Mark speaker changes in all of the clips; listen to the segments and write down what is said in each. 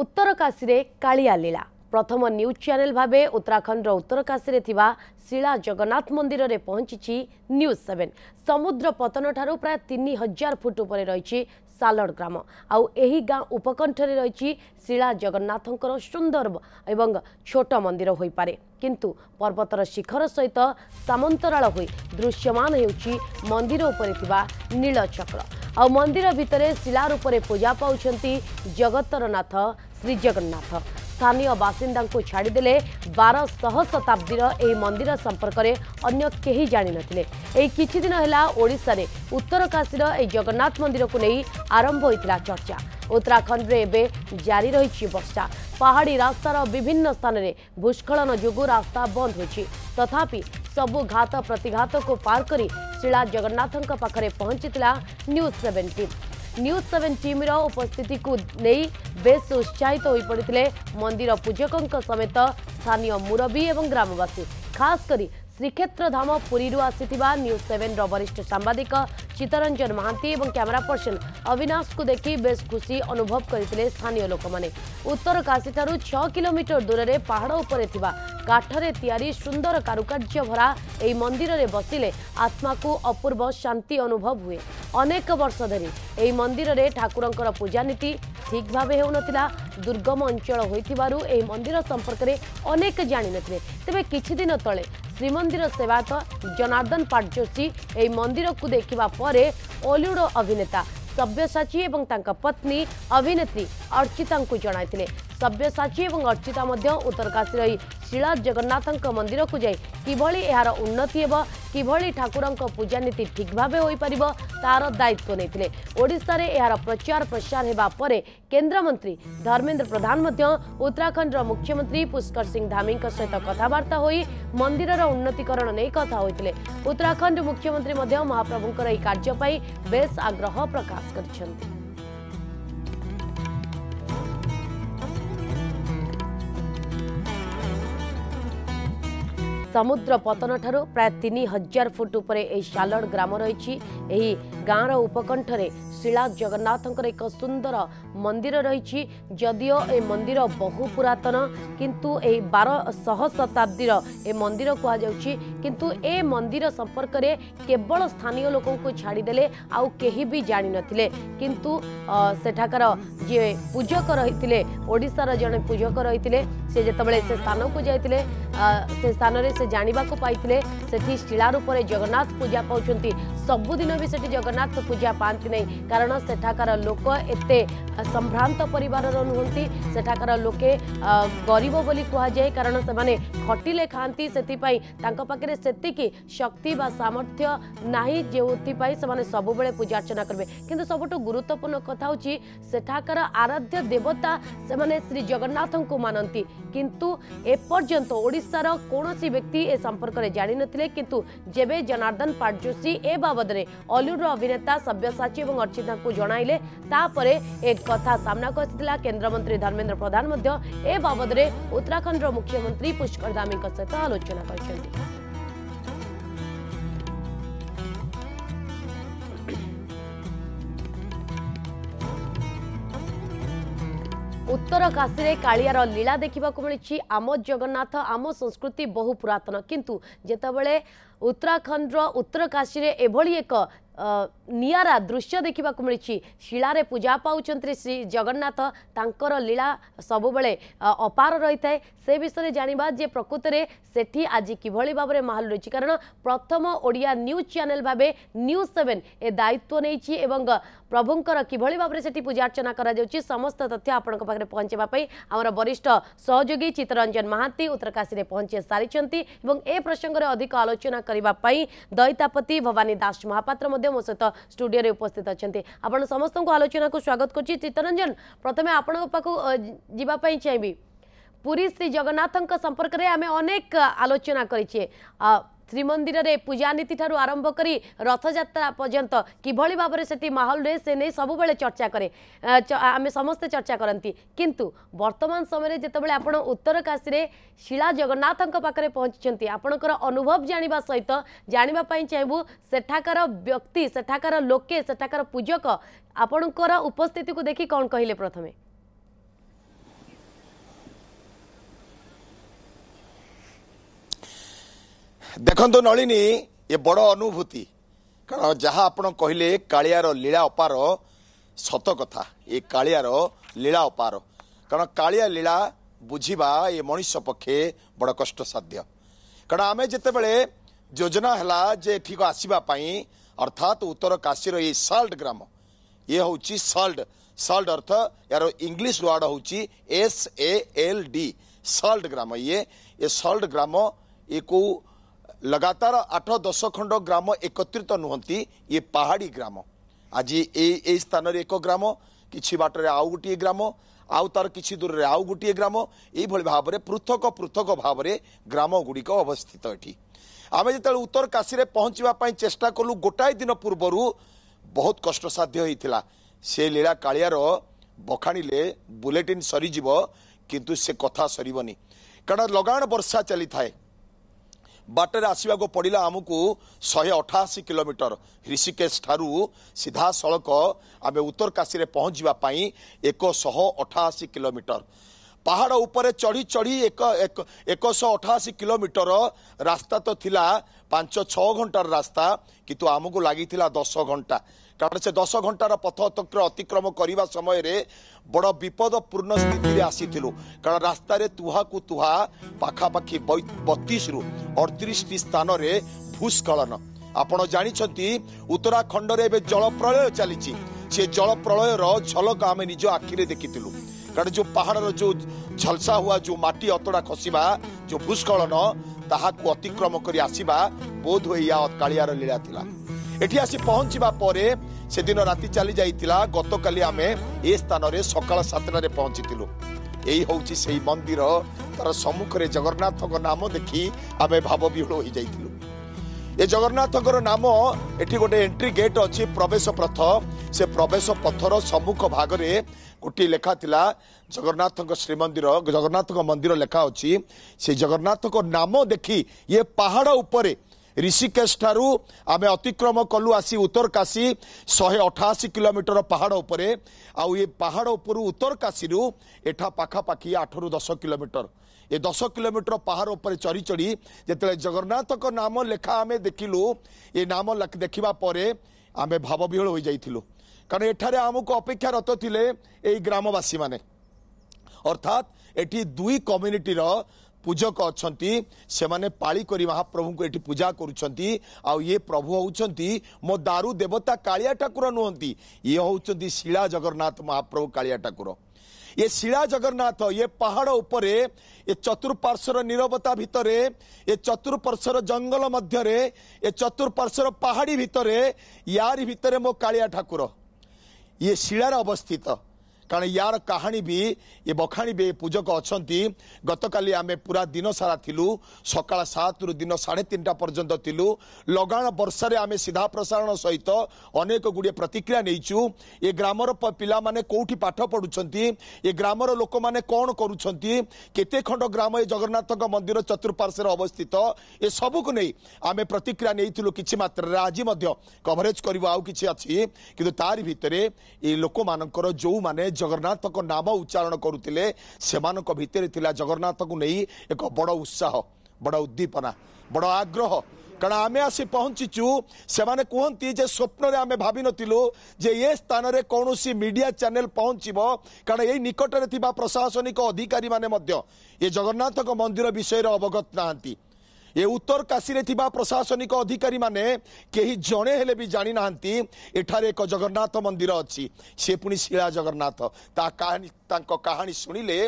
Speaker 1: उत्तरकाशी रे कालिया लीला प्रथम news channel भावे उत्तराखण्ड र उत्तरकाशीले थािला जगन्नाथ मन्दिरले पहचिन् न्यूज सेभेन समुद्र पतनठु प्रायः तिन हजार फुट उप ସାଲଡ଼ ଗ୍ରାମ ଆଉ ଏହି ଗାଁ ଉପକଣ୍ଠରେ ରହିଛି ଶିଳା ଜଗନ୍ନାଥଙ୍କର ସୁନ୍ଦର ଏବଂ ଛୋଟ ମନ୍ଦିର ହୋଇପାରେ କିନ୍ତୁ ପର୍ବତର ଶିଖର ସହିତ ସାମନ୍ତରାଳ ହୋଇ ଦୃଶ୍ୟମାନ ହେଉଛି ମନ୍ଦିର ଉପରେ ଥିବା ନୀଳ ଚକ୍ର ଆଉ ମନ୍ଦିର ଭିତରେ ଶିଳା ରୂପରେ ପୂଜା ପାଉଛନ୍ତି ଜଗତର ନାଥ ଶ୍ରୀଜଗନ୍ନାଥ ସ୍ଥାନୀୟ ବାସିନ୍ଦାଙ୍କୁ ଛାଡ଼ିଦେଲେ ବାରଶହ ଶତାବ୍ଦୀର ଏହି ମନ୍ଦିର ସମ୍ପର୍କରେ ଅନ୍ୟ କେହି ଜାଣିନଥିଲେ ଏହି କିଛି ଦିନ ହେଲା ଓଡ଼ିଶାରେ ଉତ୍ତରକାଶୀର ଏହି ଜଗନ୍ନାଥ ମନ୍ଦିରକୁ ନେଇ ଆରମ୍ଭ ହୋଇଥିଲା ଚର୍ଚ୍ଚା ଉତ୍ତରାଖଣ୍ଡରେ ଏବେ ଜାରି ରହିଛି ବର୍ଷା ପାହାଡ଼ି ରାସ୍ତାର ବିଭିନ୍ନ ସ୍ଥାନରେ ଭୂସ୍ଖଳନ ଯୋଗୁଁ ରାସ୍ତା ବନ୍ଦ ହୋଇଛି ତଥାପି ସବୁ ଘାତ ପ୍ରତିଘାତକୁ ପାର କରି ଶିଳା ଜଗନ୍ନାଥଙ୍କ ପାଖରେ ପହଞ୍ଚିଥିଲା News Seven team News Seven ଟିମ୍ର ଉପସ୍ଥିତିକୁ ନେଇ ବେଶ୍ ଉତ୍ସାହିତ ହୋଇପଡ଼ିଥିଲେ ମନ୍ଦିର ପୂଜକଙ୍କ ସମେତ ସ୍ଥାନୀୟ ମୁରବୀ ଏବଂ ଗ୍ରାମବାସୀ ଖାସ୍ କରି ଶ୍ରୀକ୍ଷେତ୍ରଧାମ ପୁରୀରୁ ଆସିଥିବା ନ୍ୟୁଜ୍ ସେଭେନ୍ର ବରିଷ୍ଠ ସାମ୍ବାଦିକ ଶୀତରଞ୍ଜନ ମହାନ୍ତି ଏବଂ କ୍ୟାମେରା ପର୍ସନ ଅବିନାଶକୁ ଦେଖି ବେଶ୍ ଖୁସି ଅନୁଭବ କରିଥିଲେ ସ୍ଥାନୀୟ ଲୋକମାନେ ଉତ୍ତର କାଶୀଠାରୁ ଛଅ କିଲୋମିଟର ଦୂରରେ ପାହାଡ଼ ଉପରେ ଥିବା କାଠରେ ତିଆରି ସୁନ୍ଦର କାରୁକାର୍ଯ୍ୟ ଭରା ଏହି ମନ୍ଦିରରେ ବସିଲେ ଆତ୍ମାକୁ ଅପୂର୍ବ ଶାନ୍ତି ଅନୁଭବ ହୁଏ ଅନେକ ବର୍ଷ ଧରି ଏହି ମନ୍ଦିରରେ ଠାକୁରଙ୍କର ପୂଜାନୀତି ଠିକ୍ ଭାବେ ହେଉନଥିଲା ଦୁର୍ଗମ ଅଞ୍ଚଳ ହୋଇଥିବାରୁ ଏହି ମନ୍ଦିର ସମ୍ପର୍କରେ ଅନେକ ଜାଣିନଥିଲେ ତେବେ କିଛି ଦିନ ତଳେ ଶ୍ରୀମନ୍ଦିର ସେବାୟତ ଜନାର୍ଦ୍ଦନ ପାଟ୍ଯୋଶୀ ଏହି ମନ୍ଦିରକୁ ଦେଖିବା ପରେ ଓଲିଉଡ୍ ଅଭିନେତା ସବ୍ୟସାଚୀ ଏବଂ ତାଙ୍କ ପତ୍ନୀ ଅଭିନେତ୍ରୀ ଅର୍ଚ୍ଚିତାଙ୍କୁ ଜଣାଇଥିଲେ ସବ୍ୟସାଚୀ ଏବଂ ଅର୍ଚ୍ଚିତା ମଧ୍ୟ ଉତ୍ତରକାଶୀର ଏହି ଶିଳା ଜଗନ୍ନାଥଙ୍କ ମନ୍ଦିରକୁ ଯାଇ କିଭଳି ଏହାର ଉନ୍ନତି ହେବ କିଭଳି ଠାକୁରଙ୍କ ପୂଜାନୀତି ଠିକ୍ ଭାବେ ହୋଇପାରିବ ତାହାର ଦାୟିତ୍ୱ ନେଇଥିଲେ ଓଡ଼ିଶାରେ ଏହାର ପ୍ରଚାର ପ୍ରସାର ହେବା ପରେ କେନ୍ଦ୍ରମନ୍ତ୍ରୀ ଧର୍ମେନ୍ଦ୍ର ପ୍ରଧାନ ମଧ୍ୟ ଉତ୍ତରାଖଣ୍ଡର ମୁଖ୍ୟମନ୍ତ୍ରୀ ପୁଷ୍କର ସିଂ ଧାମୀଙ୍କ ସହିତ କଥାବାର୍ତ୍ତା ହୋଇ ମନ୍ଦିରର ଉନ୍ନତିକରଣ ନେଇ କଥା ହୋଇଥିଲେ ଉତ୍ତରାଖଣ୍ଡ ମୁଖ୍ୟମନ୍ତ୍ରୀ ମଧ୍ୟ ମହାପ୍ରଭୁଙ୍କର ଏହି କାର୍ଯ୍ୟ ପାଇଁ ବେଶ୍ ଆଗ୍ରହ ପ୍ରକାଶ କରିଛନ୍ତି ସମୁଦ୍ର ପତନଠାରୁ ପ୍ରାୟ ତିନି ହଜାର ଫୁଟ ଉପରେ ଏହି ସାଲଡ଼ ଗ୍ରାମ ରହିଛି ଏହି ଗାଁର ଉପକଣ୍ଠରେ ଶିଳା ଜଗନ୍ନାଥଙ୍କର ଏକ ସୁନ୍ଦର ମନ୍ଦିର ରହିଛି ଯଦିଓ ଏ ମନ୍ଦିର ବହୁ ପୁରାତନ କିନ୍ତୁ ଏହି ବାରଶହ ଶତାବ୍ଦୀର ଏ ମନ୍ଦିର କୁହାଯାଉଛି କିନ୍ତୁ ଏ ମନ୍ଦିର ସମ୍ପର୍କରେ କେବଳ ସ୍ଥାନୀୟ ଲୋକଙ୍କୁ ଛାଡ଼ିଦେଲେ ଆଉ କେହି ବି ଜାଣିନଥିଲେ କିନ୍ତୁ ସେଠାକାର ଯିଏ ପୂଜକ ରହିଥିଲେ ଓଡ଼ିଶାର ଜଣେ ପୂଜକ ରହିଥିଲେ ସେ ଯେତେବେଳେ ସେ ସ୍ଥାନକୁ ଯାଇଥିଲେ ସେ ସ୍ଥାନରେ ସେ जानवाक से जगन्नाथ पूजा पाँच सबुदिन भी से जगन्नाथ पूजा पाती ना कारण सेठाकर लोक एत संभ्रांत पर नुंती सेठाकर लोके गरब बोली कहुए कारण से खटिले खाती से शक्ति सामर्थ्य नहीं जो से सब पूजा अर्चना करेंगे कि सब गुरुत्वपूर्ण कथ कथा सेठाकर आराध्य देवता से श्री जगन्नाथ को मानती कितु एपर्तंत ओडार कौन व्यक्ति व्यक्ति ए संपर्क जाणी नथिले किंतु जेबे जनार्दन पार्जोशी ए बाबद में अभिनेता सब्यसाची और अर्चिता को जणाइले तापर एक कथा सामना आसला केन्द्रमंत्री धर्मेन्द्र प्रधान ए बाबद में उत्तराखंड मुख्यमंत्री पुष्कर दामी सहित आलोचना करते ଉତ୍ତରକାଶୀରେ କାଳିଆର ଲୀଳା ଦେଖିବାକୁ ମିଳିଛି ଆମ ଜଗନ୍ନାଥ ଆମ ସଂସ୍କୃତି ବହୁ ପୁରାତନ କିନ୍ତୁ ଯେତେବେଳେ ଉତ୍ତରାଖଣ୍ଡର ଉତ୍ତରକାଶୀରେ ଏଭଳି ଏକ ନିଆରା ଦୃଶ୍ୟ ଦେଖିବାକୁ ମିଳିଛି ଶିଳାରେ ପୂଜା ପାଉଛନ୍ତି ଶ୍ରୀ ଜଗନ୍ନାଥ ତାଙ୍କର ଲୀଳା ସବୁବେଳେ ଅପାର ରହିଥାଏ ସେ ବିଷୟରେ ଜାଣିବା ଯେ ପ୍ରକୃତରେ ସେଠି ଆଜି କିଭଳି ଭାବରେ ମାହଲ ରହିଛି କାରଣ ପ୍ରଥମ ଓଡ଼ିଆ ନ୍ୟୁଜ୍ ଚ୍ୟାନେଲ୍ ଭାବେ ନ୍ୟୁଜ୍ ସେଭେନ୍ ଏ ଦାୟିତ୍ୱ ନେଇଛି ଏବଂ ପ୍ରଭୁଙ୍କର କିଭଳି ଭାବରେ ସେଠି ପୂଜା ଅର୍ଚ୍ଚନା କରାଯାଉଛି ସମସ୍ତ ତଥ୍ୟ ଆପଣଙ୍କ ପାଖରେ ପହଞ୍ଚାଇବା ପାଇଁ ଆମର ବରିଷ୍ଠ ସହଯୋଗୀ ଚିତ୍ତରଞ୍ଜନ ମହାନ୍ତି ଉତ୍ତରକାଶୀରେ ପହଞ୍ଚି ସାରିଛନ୍ତି ଏବଂ ଏ ପ୍ରସଙ୍ଗରେ ଅଧିକ ଆଲୋଚନା କରିବା ପାଇଁ ଦଇତାପତି ଭବାନୀ ଦାସ ମହାପାତ୍ର ମଧ୍ୟ ମୋ ସହିତ ଷ୍ଟୁଡ଼ିଓରେ ଉପସ୍ଥିତ ଅଛନ୍ତି ଆପଣ ସମସ୍ତଙ୍କୁ ଆଲୋଚନାକୁ ସ୍ୱାଗତ স্বাগত ଚିତ୍ତରଞ୍ଜନ ପ୍ରଥମେ ଆପଣଙ୍କ ପାଖକୁ ଯିବା ପାଇଁ ଚାହିଁବି ପୁରୀ ଶ୍ରୀ ଜଗନ୍ନାଥଙ୍କ ସମ୍ପର୍କରେ ଆମେ ଅନେକ ଆଲୋଚନା କରିଛେ ଶ୍ରୀମନ୍ଦିରରେ ପୂଜାନୀତିଠାରୁ ଆରମ୍ଭ କରି ରଥଯାତ୍ରା ପର୍ଯ୍ୟନ୍ତ କିଭଳି ଭାବରେ ସେଠି ମାହୋଲ ରହେ ସେ ନେଇ ସବୁବେଳେ ଚର୍ଚ୍ଚା କରେ ଆମେ ସମସ୍ତେ ଚର୍ଚ୍ଚା କରନ୍ତି କିନ୍ତୁ ବର୍ତ୍ତମାନ ସମୟରେ ଯେତେବେଳେ ଆପଣ ଉତ୍ତରକାଶୀରେ ଶିଳା ଜଗନ୍ନାଥଙ୍କ ପାଖରେ ପହଞ୍ଚିଛନ୍ତି ଆପଣଙ୍କର ଅନୁଭବ ଜାଣିବା ସହିତ ଜାଣିବା ପାଇଁ ଚାହିଁବୁ ସେଠାକାର ବ୍ୟକ୍ତି ସେଠାକାର ଲୋକେ ସେଠାକାର ପୂଜକ ଆପଣଙ୍କର ଉପସ୍ଥିତିକୁ ଦେଖି କ'ଣ କହିଲେ ପ୍ରଥମେ
Speaker 2: देखु नलिनी ए बड अनुभूतिहा आपे लीला अपार सत कथा एपार कारण लीला बुझ् य मनुष्य पक्षे बड कष्ट साध्य आमे जोजना आसपी अर्थात उत्तर काशी ए साल्ट ग्राम इ हौ साल्ट साल्ट अर्थ यहाँ English word L D salt gram इ साल्ट ग्राम को ଲଗାତାର ଆଠ ଦଶ ଖଣ୍ଡ ଗ୍ରାମ ଏକତ୍ରିତ ନୁହନ୍ତି ଇଏ ପାହାଡ଼ି ଗ୍ରାମ ଆଜି ଏଇ ଏଇ ସ୍ଥାନରେ ଏକ ଗ୍ରାମ କିଛି ବାଟରେ ଆଉ ଗୋଟିଏ ଗ୍ରାମ ଆଉ ତାର କିଛି ଦୂରରେ ଆଉ ଗୋଟିଏ ଗ୍ରାମ ଏଇଭଳି ଭାବରେ ପୃଥକ ପୃଥକ ଭାବରେ ଗ୍ରାମଗୁଡ଼ିକ ଅବସ୍ଥିତ ଏଠି ଆମେ ଯେତେବେଳେ ଉତ୍ତର କାଶୀରେ ପହଞ୍ଚିବା ପାଇଁ ଚେଷ୍ଟା କଲୁ ଗୋଟାଏ ଦିନ ପୂର୍ବରୁ ବହୁତ କଷ୍ଟସାଧ୍ୟ ହେଇଥିଲା ସେ ଲୀଳା କାଳିଆର ବଖାଣିଲେ ବୁଲେଟିନ୍ ସରିଯିବ କିନ୍ତୁ ସେ କଥା ସରିବନି କାରଣ ଲଗାଣ ବର୍ଷା ଚାଲିଥାଏ ବାଟରେ ଆସିବାକୁ ପଡ଼ିଲା ଆମକୁ ଶହେ ଅଠାଅଶୀ କିଲୋମିଟର ଋଷିକେଶଠାରୁ ସିଧାସଳଖ ଆମେ ଉତ୍ତରକାଶୀରେ ପହଞ୍ଚିବା ପାଇଁ ଏକଶହ ଅଠାଅଶୀ କିଲୋମିଟର ପାହାଡ଼ ଉପରେ ଚଢ଼ି ଚଢ଼ି ଏକ ଏକଶହ ଅଠାଅଶୀ କିଲୋମିଟର ରାସ୍ତା ତ ଥିଲା ପାଞ୍ଚ ଛଅ ଘଣ୍ଟାର ରାସ୍ତା କିନ୍ତୁ ଆମକୁ ଲାଗିଥିଲା ଦଶ ଘଣ୍ଟା କାରଣ ସେ ଦଶ ଘଣ୍ଟାର ପଥ ଅତିକ୍ରମ କରିବା ସମୟରେ ବଡ଼ ବିପଦପୂର୍ଣ୍ଣ ସ୍ଥିତିରେ ଆସିଥିଲୁ କାରଣ ରାସ୍ତାରେ ତୁହାକୁ ତୁହା ପାଖାପାଖି ବତିଶରୁ ଅଡ଼ତିରିଶଟି ସ୍ଥାନରେ ଭୂସ୍ଖଳନ ଆପଣ ଜାଣିଛନ୍ତି ଉତ୍ତରାଖଣ୍ଡରେ ଏବେ ଜଳ ପ୍ରଳୟ ଚାଲିଛି ସେ ଜଳ ପ୍ରଳୟର ଝଲକ ଆମେ ନିଜ ଆଖିରେ ଦେଖିଥିଲୁ କାରଣ ଯେଉଁ ପାହାଡ଼ର ଯେଉଁ ଝଲସା ହୁଆ ଯେଉଁ ମାଟି ଅତଡ଼ା ଖସିବା ଯେଉଁ ଭୂସ୍ଖଳନ ତାହାକୁ ଅତିକ୍ରମ କରି ଆସିବା ବୋଧ ହୁଏ ୟା କାଳିଆର ଲୀଳା ଥିଲା ଏଠି ଆସି ପହଞ୍ଚିବା ପରେ ସେଦିନ ରାତି ଚାଲିଯାଇଥିଲା ଗତକାଲି ଆମେ ଏ ସ୍ଥାନରେ ସକାଳ ସାତଟାରେ ପହଞ୍ଚିଥିଲୁ ଏଇ ହେଉଛି ସେଇ ମନ୍ଦିର ତାର ସମ୍ମୁଖରେ ଜଗନ୍ନାଥଙ୍କ ନାମ ଦେଖି ଆମେ ଭାବବିହ୍ୱଳ ହୋଇଯାଇଥିଲୁ ଏ ଜଗନ୍ନାଥଙ୍କର ନାମ ଏଠି ଗୋଟେ ଏଣ୍ଟ୍ରି ଗେଟ୍ ଅଛି ପ୍ରବେଶ ପଥ ସେ ପ୍ରବେଶ ପଥର ସମ୍ମୁଖ ଭାଗରେ ଗୋଟିଏ ଲେଖା ଥିଲା ଜଗନ୍ନାଥଙ୍କ ଶ୍ରୀମନ୍ଦିର ଜଗନ୍ନାଥଙ୍କ ମନ୍ଦିର ଲେଖା ଅଛି ସେ ଜଗନ୍ନାଥଙ୍କ ନାମ ଦେଖି ଇଏ ପାହାଡ଼ ଉପରେ ଋଷିକେଶଠାରୁ ଆମେ ଅତିକ୍ରମ କଲୁ ଆସି ଉତ୍ତରକାଶୀ ଶହେ ଅଠାଅଶୀ କିଲୋମିଟର ପାହାଡ଼ ଉପରେ ଆଉ ଏ ପାହାଡ଼ ଉପରୁ ଉତ୍ତରକାଶୀରୁ ଏଠା ପାଖାପାଖି ଆଠରୁ ଦଶ କିଲୋମିଟର ଏ ଦଶ କିଲୋମିଟର ପାହାଡ଼ ଉପରେ ଚଢ଼ି ଚଢ଼ି ଯେତେବେଳେ ଜଗନ୍ନାଥଙ୍କ ନାମ ଲେଖା ଆମେ ଦେଖିଲୁ ଏ ନାମ ଦେଖିବା ପରେ ଆମେ ଭାବବିହୋଳ ହୋଇଯାଇଥିଲୁ କାରଣ ଏଠାରେ ଆମକୁ ଅପେକ୍ଷାରତ ଥିଲେ ଏଇ ଗ୍ରାମବାସୀମାନେ ଅର୍ଥାତ୍ ଏଠି ଦୁଇ କମ୍ୟୁନିଟିର ପୂଜକ ଅଛନ୍ତି ସେମାନେ ପାଳି କରି ମହାପ୍ରଭୁଙ୍କୁ ଏଠି ପୂଜା କରୁଛନ୍ତି ଆଉ ଇଏ ପ୍ରଭୁ ହେଉଛନ୍ତି ମୋ ଦାରୁ ଦେବତା କାଳିଆ ଠାକୁର ନୁହନ୍ତି ଇଏ ହେଉଛନ୍ତି ଶିଳା ଜଗନ୍ନାଥ ମହାପ୍ରଭୁ କାଳିଆ ଠାକୁର ଏ ଶିଳା ଜଗନ୍ନାଥ ଏ ପାହାଡ଼ ଉପରେ ଏ ଚତୁଃପାର୍ଶ୍ୱର ନିରବତା ଭିତରେ ଏ ଚତୁଃପାର୍ଶ୍ୱର ଜଙ୍ଗଲ ମଧ୍ୟରେ ଏ ଚତୁଃପାର୍ଶ୍ୱର ପାହାଡ଼ି ଭିତରେ ୟାରି ଭିତରେ ମୋ କାଳିଆ ଠାକୁର ଇଏ ଶିଳାରେ ଅବସ୍ଥିତ କାରଣ ୟାର କାହାଣୀ ବି ଏ ବଖାଣି ବି ଏ ପୂଜକ ଅଛନ୍ତି ଗତକାଲି ଆମେ ପୁରା ଦିନ ସାରା ଥିଲୁ ସକାଳ ସାତରୁ ଦିନ ସାଢ଼େ ତିନିଟା ପର୍ଯ୍ୟନ୍ତ ଥିଲୁ ଲଗାଣ ବର୍ଷାରେ ଆମେ ସିଧା ପ୍ରସାରଣ ସହିତ ଅନେକ ଗୁଡ଼ିଏ ପ୍ରତିକ୍ରିୟା ନେଇଛୁ ଏ ଗ୍ରାମର ପିଲାମାନେ କେଉଁଠି ପାଠ ପଢ଼ୁଛନ୍ତି ଏ ଗ୍ରାମର ଲୋକମାନେ କ'ଣ କରୁଛନ୍ତି କେତେ ଖଣ୍ଡ ଗ୍ରାମ ଏ ଜଗନ୍ନାଥଙ୍କ ମନ୍ଦିର ଚତୁଃପାର୍ଶ୍ୱରେ ଅବସ୍ଥିତ ଏସବୁକୁ ନେଇ ଆମେ ପ୍ରତିକ୍ରିୟା ନେଇଥିଲୁ କିଛି ମାତ୍ରାରେ ଆଜି ମଧ୍ୟ କଭରେଜ କରିବୁ ଆଉ କିଛି ଅଛି କିନ୍ତୁ ତାରି ଭିତରେ ଏ ଲୋକମାନଙ୍କର ଯେଉଁମାନେ ଜଗନ୍ନାଥଙ୍କ ନାମ ଉଚ୍ଚାରଣ କରୁଥିଲେ ସେମାନଙ୍କ ଭିତରେ ଥିଲା ଜଗନ୍ନାଥଙ୍କୁ ନେଇ ଏକ ବଡ଼ ଉତ୍ସାହ ବଡ଼ ଉଦ୍ଦୀପନା ବଡ଼ ଆଗ୍ରହ କାରଣ ଆମେ ଆସି ପହଞ୍ଚିଛୁ ସେମାନେ କୁହନ୍ତି ଯେ ସ୍ୱପ୍ନରେ ଆମେ ଭାବିନଥିଲୁ ଯେ ଏ ସ୍ଥାନରେ କୌଣସି ମିଡ଼ିଆ ଚ୍ୟାନେଲ୍ ପହଞ୍ଚିବ କାରଣ ଏଇ ନିକଟରେ ଥିବା ପ୍ରଶାସନିକ ଅଧିକାରୀମାନେ ମଧ୍ୟ ଏ ଜଗନ୍ନାଥଙ୍କ ମନ୍ଦିର ବିଷୟରେ ଅବଗତ ନାହାନ୍ତି ଏ ଉତ୍ତରକାଶୀରେ ଥିବା ପ୍ରଶାସନିକ ଅଧିକାରୀମାନେ କେହି ଜଣେ ହେଲେ ବି ଜାଣିନାହାନ୍ତି ଏଠାରେ ଏକ ଜଗନ୍ନାଥ ମନ୍ଦିର ଅଛି ସେ ପୁଣି ଶିଳା ଜଗନ୍ନାଥ ତା କାହାଣୀ ତାଙ୍କ କାହାଣୀ ଶୁଣିଲେ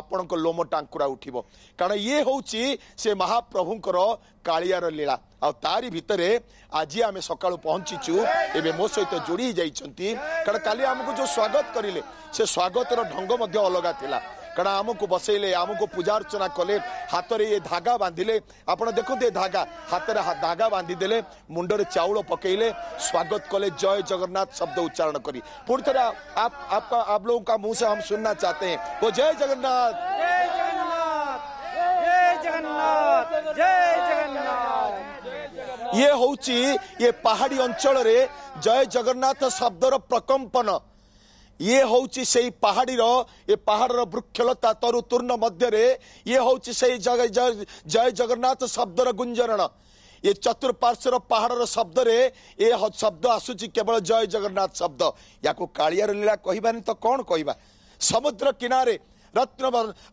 Speaker 2: ଆପଣଙ୍କ ଲୋମ ଟାଙ୍କୁରା ଉଠିବ କାରଣ ଇଏ ହେଉଛି ସେ ମହାପ୍ରଭୁଙ୍କର କାଳିଆର ଲୀଳା ଆଉ ତାରି ଭିତରେ ଆଜି ଆମେ ସକାଳୁ ପହଞ୍ଚିଛୁ ଏବେ ମୋ ସହିତ ଯୋଡ଼ି ହେଇଯାଇଛନ୍ତି କାରଣ କାଲି ଆମକୁ ଯେଉଁ ସ୍ୱାଗତ କରିଲେ ସେ ସ୍ୱାଗତର ଢଙ୍ଗ ମଧ୍ୟ ଅଲଗା ଥିଲା କାରଣ ଆମକୁ ବସେଇଲେ ଆମକୁ ପୂଜା ଅର୍ଚ୍ଚନା କଲେ ହାତରେ ଏ ଧାଗା ବାନ୍ଧିଲେ ଆପଣ ଦେଖନ୍ତୁ ଏ ଧାଗା ହାତରେ ଧାଗା ବାନ୍ଧିଦେଲେ ମୁଣ୍ଡରେ ଚାଉଳ ପକେଇଲେ ସ୍ୱାଗତ କଲେ ଜୟ ଜଗନ୍ନାଥ ଶବ୍ଦ ଉଚ୍ଚାରଣ କରି पूरी तरह आप आपका आप लोगों का मुंह से हम सुनना चाहते हैं वो जय जगन्नाथ ये हूँ ये पहाड़ी अंचल जय जगन्नाथ शब्दर प्रकम्पन ଇଏ ହେଉଛି ସେଇ ପାହାଡ଼ିର ଏ ପାହାଡ଼ର ବୃକ୍ଷଲତା ତରୁତୂର୍ଣ୍ଣ ମଧ୍ୟରେ ଇଏ ହେଉଛି ସେଇ ଜୟ ଜଗନ୍ନାଥ ଶବ୍ଦର ଗୁଞ୍ଜରଣ ଏ ଚତୁଃପାର୍ଶ୍ୱର ପାହାଡ଼ର ଶବ୍ଦରେ ଏ ଶବ୍ଦ ଆସୁଛି କେବଳ ଜୟ ଜଗନ୍ନାଥ ଶବ୍ଦ ୟାକୁ କାଳିଆର ଲୀଳା କହିବାନି ତ କ'ଣ କହିବା ସମୁଦ୍ର କିନାରେ ରତ୍ନ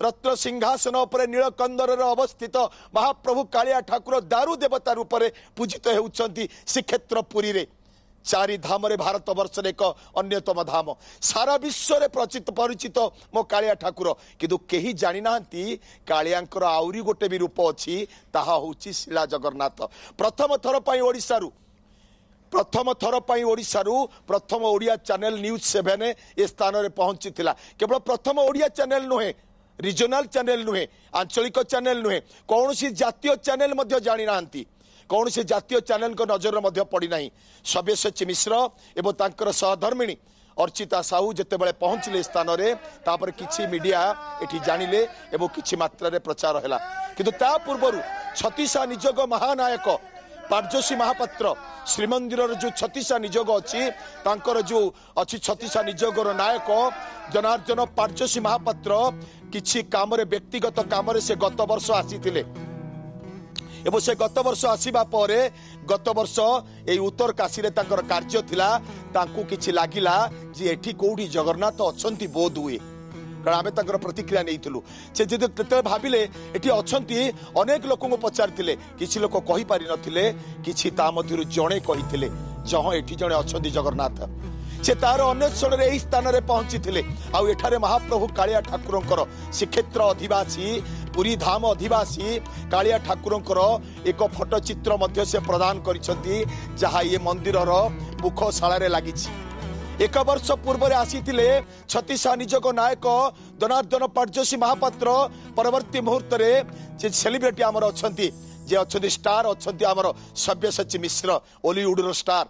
Speaker 2: ରତ୍ନ ସିଂହାସନ ଉପରେ ନୀଳକନ୍ଦରରେ ଅବସ୍ଥିତ ମହାପ୍ରଭୁ କାଳିଆ ଠାକୁର ଦାରୁ ଦେବତା ରୂପରେ ପୂଜିତ ହେଉଛନ୍ତି ଶ୍ରୀକ୍ଷେତ୍ର ପୁରୀରେ ଚାରି ଧାମରେ ଭାରତବର୍ଷରେ ଏକ ଅନ୍ୟତମ ଧାମ ସାରା ବିଶ୍ୱରେ ପ୍ରଚିତ ପରିଚିତ ମୋ କାଳିଆ ଠାକୁର କିନ୍ତୁ କେହି ଜାଣିନାହାନ୍ତି କାଳିଆଙ୍କର ଆହୁରି ଗୋଟେ ବି ରୂପ ଅଛି ତାହା ହେଉଛି ଶିଳା ଜଗନ୍ନାଥ ପ୍ରଥମ ଥର ପାଇଁ ଓଡ଼ିଶାରୁ ପ୍ରଥମ ଥର ପାଇଁ ଓଡ଼ିଶାରୁ ପ୍ରଥମ ଓଡ଼ିଆ ଚ୍ୟାନେଲ୍ ନ୍ୟୁଜ୍ ସେଭେନ୍ ଏ ସ୍ଥାନରେ ପହଞ୍ଚିଥିଲା କେବଳ ପ୍ରଥମ ଓଡ଼ିଆ ଚ୍ୟାନେଲ୍ ନୁହେଁ ରିଜନାଲ୍ ଚ୍ୟାନେଲ୍ ନୁହେଁ ଆଞ୍ଚଳିକ ଚ୍ୟାନେଲ୍ ନୁହେଁ କୌଣସି ଜାତୀୟ ଚ୍ୟାନେଲ୍ ମଧ୍ୟ ଜାଣିନାହାନ୍ତି କୌଣସି ଜାତୀୟ ଚ୍ୟାନେଲଙ୍କ ନଜରରେ ମଧ୍ୟ ପଡ଼ିନାହିଁ ସବ୍ୟସାଚୀ ମିଶ୍ର ଏବଂ ତାଙ୍କର ସହଧର୍ମିଣୀ ଅର୍ଚ୍ଚିତା ସାହୁ ଯେତେବେଳେ ପହଞ୍ଚିଲେ ସ୍ଥାନରେ ତାପରେ କିଛି ମିଡ଼ିଆ ଏଠି ଜାଣିଲେ ଏବଂ କିଛି ମାତ୍ରାରେ ପ୍ରଚାର ହେଲା କିନ୍ତୁ ତା ପୂର୍ବରୁ ଛତିଶା ନିଯୋଗ ମହାନାୟକ ପାର୍ଯସୀ ମହାପାତ୍ର ଶ୍ରୀମନ୍ଦିରର ଯେଉଁ ଛତିଶା ନିଯୋଗ ଅଛି ତାଙ୍କର ଯେଉଁ ଅଛି ଛତିଶା ନିଯୋଗର ନାୟକ ଜନାର୍ଦ୍ଦନ ପାର୍ଯସୀ ମହାପାତ୍ର କିଛି କାମରେ ବ୍ୟକ୍ତିଗତ କାମରେ ସେ ଗତ ବର୍ଷ ଆସିଥିଲେ এবং ସେ ଗତ ବର୍ଷ ଆସିବା ପରେ ଗତ ବର୍ଷ ଏଇ ଉତ୍ତରକାଶୀରେ ତାଙ୍କର କାର୍ଯ୍ୟ ଥିଲା ତାଙ୍କୁ କିଛି ଲାଗିଲା ଯେ ଏଠି କେଉଁଠି ଜଗନ୍ନାଥ ଅଛନ୍ତି ବୋଧ ହୁଏ କାରଣ ଆମେ ତାଙ୍କର ପ୍ରତିକ୍ରିୟା ନେଇଥିଲୁ ସେ ଯଦି ଯେତେବେଳେ ଭାବିଲେ ଏଠି ଅଛନ୍ତି ଅନେକ ଲୋକଙ୍କୁ ପଚାରିଥିଲେ କିଛି ଲୋକ କହିପାରିନଥିଲେ କିଛି ତା ମଧ୍ୟରୁ ଜଣେ କହିଥିଲେ ଜହ ଏଠି ଜଣେ ଅଛନ୍ତି ଜଗନ୍ନାଥ ସେ ତାର ଅନ୍ୱେଷଣରେ ଏହି ସ୍ଥାନରେ ପହଞ୍ଚିଥିଲେ ଆଉ ଏଠାରେ ମହାପ୍ରଭୁ କାଳିଆ ଠାକୁରଙ୍କର ଶ୍ରୀକ୍ଷେତ୍ର ଅଧିବାସୀ पुरी धाम अधिवासी कालिया ठाकुरंकर एक फोटो से प्रदान गरि मन्दिर मुख एक लाग पूर्व आसिए छ निजको नायक जनर्दन पर्जी महापत्र परवर्ती मुहुर्तिब्रेटी अहिले जे अनि स्टार अन्त सब्य सची मिश्र ओलीउड र स्टार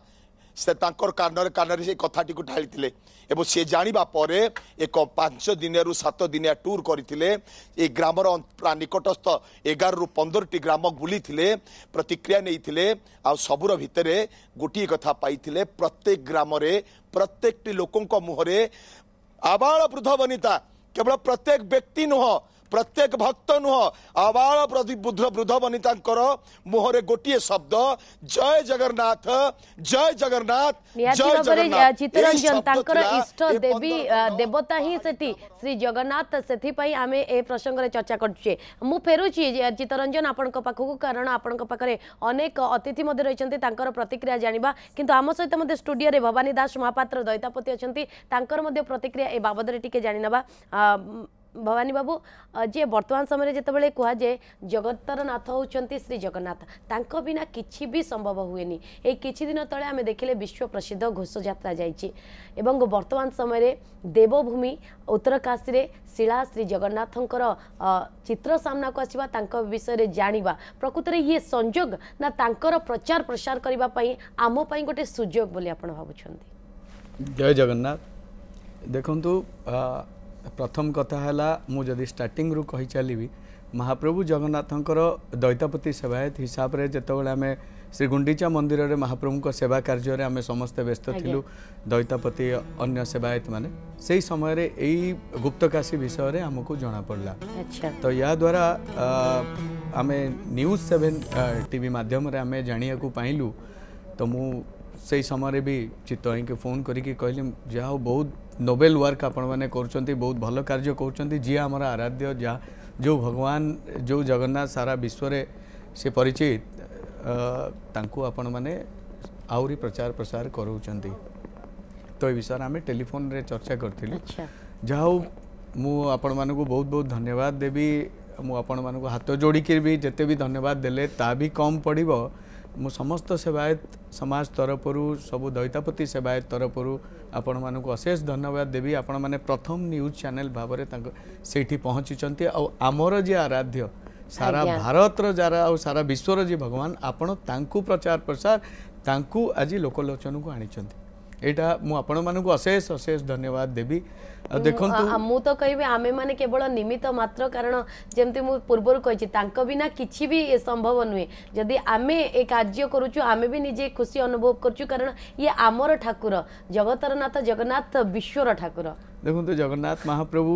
Speaker 2: सानो कि कथा ଏବଂ ସେ ଜାଣିବା ପରେ ଏକ ପାଞ୍ଚ ଦିନରୁ ସାତ ଦିନିଆ ଟୁର୍ କରିଥିଲେ ଏ ଗ୍ରାମର ପ୍ରାୟ ନିକଟସ୍ଥ ଏଗାରରୁ ପନ୍ଦରଟି ଗ୍ରାମ ବୁଲିଥିଲେ ପ୍ରତିକ୍ରିୟା ନେଇଥିଲେ ଆଉ ସବୁର ଭିତରେ ଗୋଟିଏ କଥା ପାଇଥିଲେ ପ୍ରତ୍ୟେକ ଗ୍ରାମରେ ପ୍ରତ୍ୟେକଟି ଲୋକଙ୍କ ମୁହଁରେ ଆବାଳ ବୃଦ୍ଧ ବନିତା କେବଳ ପ୍ରତ୍ୟେକ ବ୍ୟକ୍ତି ନୁହଁ প্রত্যেক ভক্ত নুহ আবাল বৃদ্ধ বৃদ্ধ বনিতাঙ্কর মুহরে গোটিয়ে শব্দ জয় জগন্নাথ জয় জগন্নাথ জয় জগন্নাথ চিত্তরঞ্জন তাঙ্কর ইষ্ট
Speaker 1: দেবী দেবতা হি সেটি শ্রী জগন্নাথ সেথিপাই আমি এ প্রসঙ্গে চর্চা করছে মু ফেরুছি চিত্তরঞ্জন আপনার পাখক কারণ আপনার পাখে অনেক অতিথি মধ্যে রয়েছেন তাঁর প্রতিক্রিয়া জাঁয়া কিন্তু আম সহ স্টুডিওরে ভবানী দাস মহাপাত্র দৈতাপতি অনেক তাঁর প্রতিক্রিয়া এ বাবদরে টিকি জাঁয়া ଭବାନୀ ବାବୁ ଯିଏ ବର୍ତ୍ତମାନ ସମୟରେ ଯେତେବେଳେ କୁହାଯାଏ ଜଗତର ନାଥ ହେଉଛନ୍ତି ଶ୍ରୀ ଜଗନ୍ନାଥ ତାଙ୍କ ବିନା କିଛି ବି ସମ୍ଭବ ହୁଏନି ଏଇ କିଛି ଦିନ ତଳେ ଆମେ ଦେଖିଲେ ବିଶ୍ୱ ପ୍ରସିଦ୍ଧ ଘୋଷଯାତ୍ରା ଯାଇଛି ଏବଂ ବର୍ତ୍ତମାନ ସମୟରେ ଦେବଭୂମି ଉତ୍ତରକାଶୀରେ ଶିଳା ଶ୍ରୀ ଜଗନ୍ନାଥଙ୍କର ଚିତ୍ର ସାମ୍ନାକୁ ଆସିବା ତାଙ୍କ ବିଷୟରେ ଜାଣିବା ପ୍ରକୃତରେ ଇଏ ସଂଯୋଗ ନା ତାଙ୍କର ପ୍ରଚାର ପ୍ରସାର କରିବା ପାଇଁ ଆମ ପାଇଁ ଗୋଟେ ସୁଯୋଗ ବୋଲି ଆପଣ ଭାବୁଛନ୍ତି
Speaker 3: ଜୟ ଜଗନ୍ନାଥ ଦେଖନ୍ତୁ प्रथम कथा है मुझे स्टार्टिंग रू कही चलि महाप्रभु जगन्नाथ दैतापति सेवायत हिसाब से जोबले आम श्रीगुंडीचा मंदिर में महाप्रभु सेवा कार्य आम समस्ते व्यस्त थू दैतापति अन्य सेवायत मैंने से समय यही गुप्तकाशी विषय में आमको जना पड़ा तो या द्वारा आम न्यूज सेभेन टी मध्यम आम जाणी को पाइलु तो मु से समय भी चित्त फोन करी कहली जहा बहुत নোবেল ওয়ার্ক আপনার করছেন বহু ভালো কার্য করছেন যি আমার আরাধ্য যা যে ভগবান যে জগন্নাথ সারা বিশ্বরে সে পরিচিত তাঁকু আপন মানে আহরি প্রচার প্রসার করছেন তো এই বিষয়ে আমি টেলিফোনরে চর্চা করলি যা হোক মু আপন মানুষ বহুত বহুত ধন্যবাদ দেবি মু আপন মানুষ হাত যোড়িকি যেতে বি ধন্যবাদ দেলে তা বি কম পড়ব ମୁଁ ସମସ୍ତ ସେବାୟତ ସମାଜ ତରଫରୁ ସବୁ ଦୈତାପତି ସେବାୟତ ତରଫରୁ ଆପଣମାନଙ୍କୁ ଅଶେଷ ଧନ୍ୟବାଦ ଦେବି ଆପଣମାନେ ପ୍ରଥମ ନ୍ୟୁଜ୍ ଚ୍ୟାନେଲ୍ ଭାବରେ ତାଙ୍କ ସେଇଠି ପହଞ୍ଚିଛନ୍ତି ଆଉ ଆମର ଯିଏ ଆରାଧ୍ୟ ସାରା ଭାରତର ଯାରା ଆଉ ସାରା ବିଶ୍ୱର ଯିଏ ଭଗବାନ ଆପଣ ତାଙ୍କୁ ପ୍ରଚାର ପ୍ରସାର ତାଙ୍କୁ ଆଜି ଲୋକଲୋଚନକୁ ଆଣିଛନ୍ତି ଏଇଟା ମୁଁ ଆପଣମାନଙ୍କୁ ଅଶେଷ ଅଶେଷ ଧନ୍ୟବାଦ ଦେବି ଦେଖନ୍ତୁ
Speaker 1: ମୁଁ ତ କହିବି ଆମେମାନେ କେବଳ ନିମିତ ମାତ୍ର କାରଣ ଯେମିତି ମୁଁ ପୂର୍ବରୁ କହିଛି ତାଙ୍କ ବିନା କିଛି ବି ସମ୍ଭବ ନୁହେଁ ଯଦି ଆମେ ଏ କାର୍ଯ୍ୟ କରୁଛୁ ଆମେ ବି ନିଜେ ଖୁସି ଅନୁଭବ କରୁଛୁ କାରଣ ଇଏ ଆମର ଠାକୁର ଜଗତର ନାଥ ଜଗନ୍ନାଥ ବିଶ୍ୱର ଠାକୁର
Speaker 3: ଦେଖନ୍ତୁ ଜଗନ୍ନାଥ ମହାପ୍ରଭୁ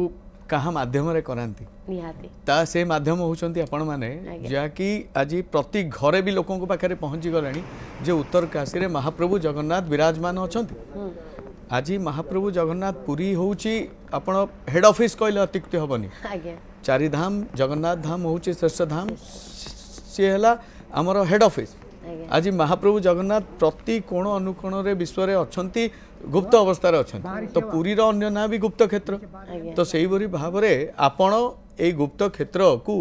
Speaker 3: କାହା ମାଧ୍ୟମରେ କରାନ୍ତି ନିହାତି ତା ସେ ମାଧ୍ୟମ ହେଉଛନ୍ତି ଆପଣମାନେ ଯାହାକି ଆଜି ପ୍ରତି ଘରେ ବି ଲୋକଙ୍କ ପାଖରେ ପହଞ୍ଚିଗଲାଣି ଯେ ଉତ୍ତରକାଶୀରେ ମହାପ୍ରଭୁ ଜଗନ୍ନାଥ ବିରାଜମାନ ଅଛନ୍ତି আজি মহাপ্রভু জগন্নাথ পুরী হচ্ছে আপনার হেড অফিস কহিলে অত্যুক্তি হবনি চারিধাম জগন্নাথ ধাম হচ্ছে শ্রেষ্ঠ ধাম সি হল আমার হেড অফিস আজি মহাপ্রভু জগন্নাথ প্রতি কোণ অনুকোণে বিশ্বরে অনেক গুপ্ত অবস্থায় অনেক তো পুরীর অন্য না বি গুপ্ত ক্ষেত্র তো সেইভাবে ভাবে আপনার এই গুপ্ত ক্ষেত্রকু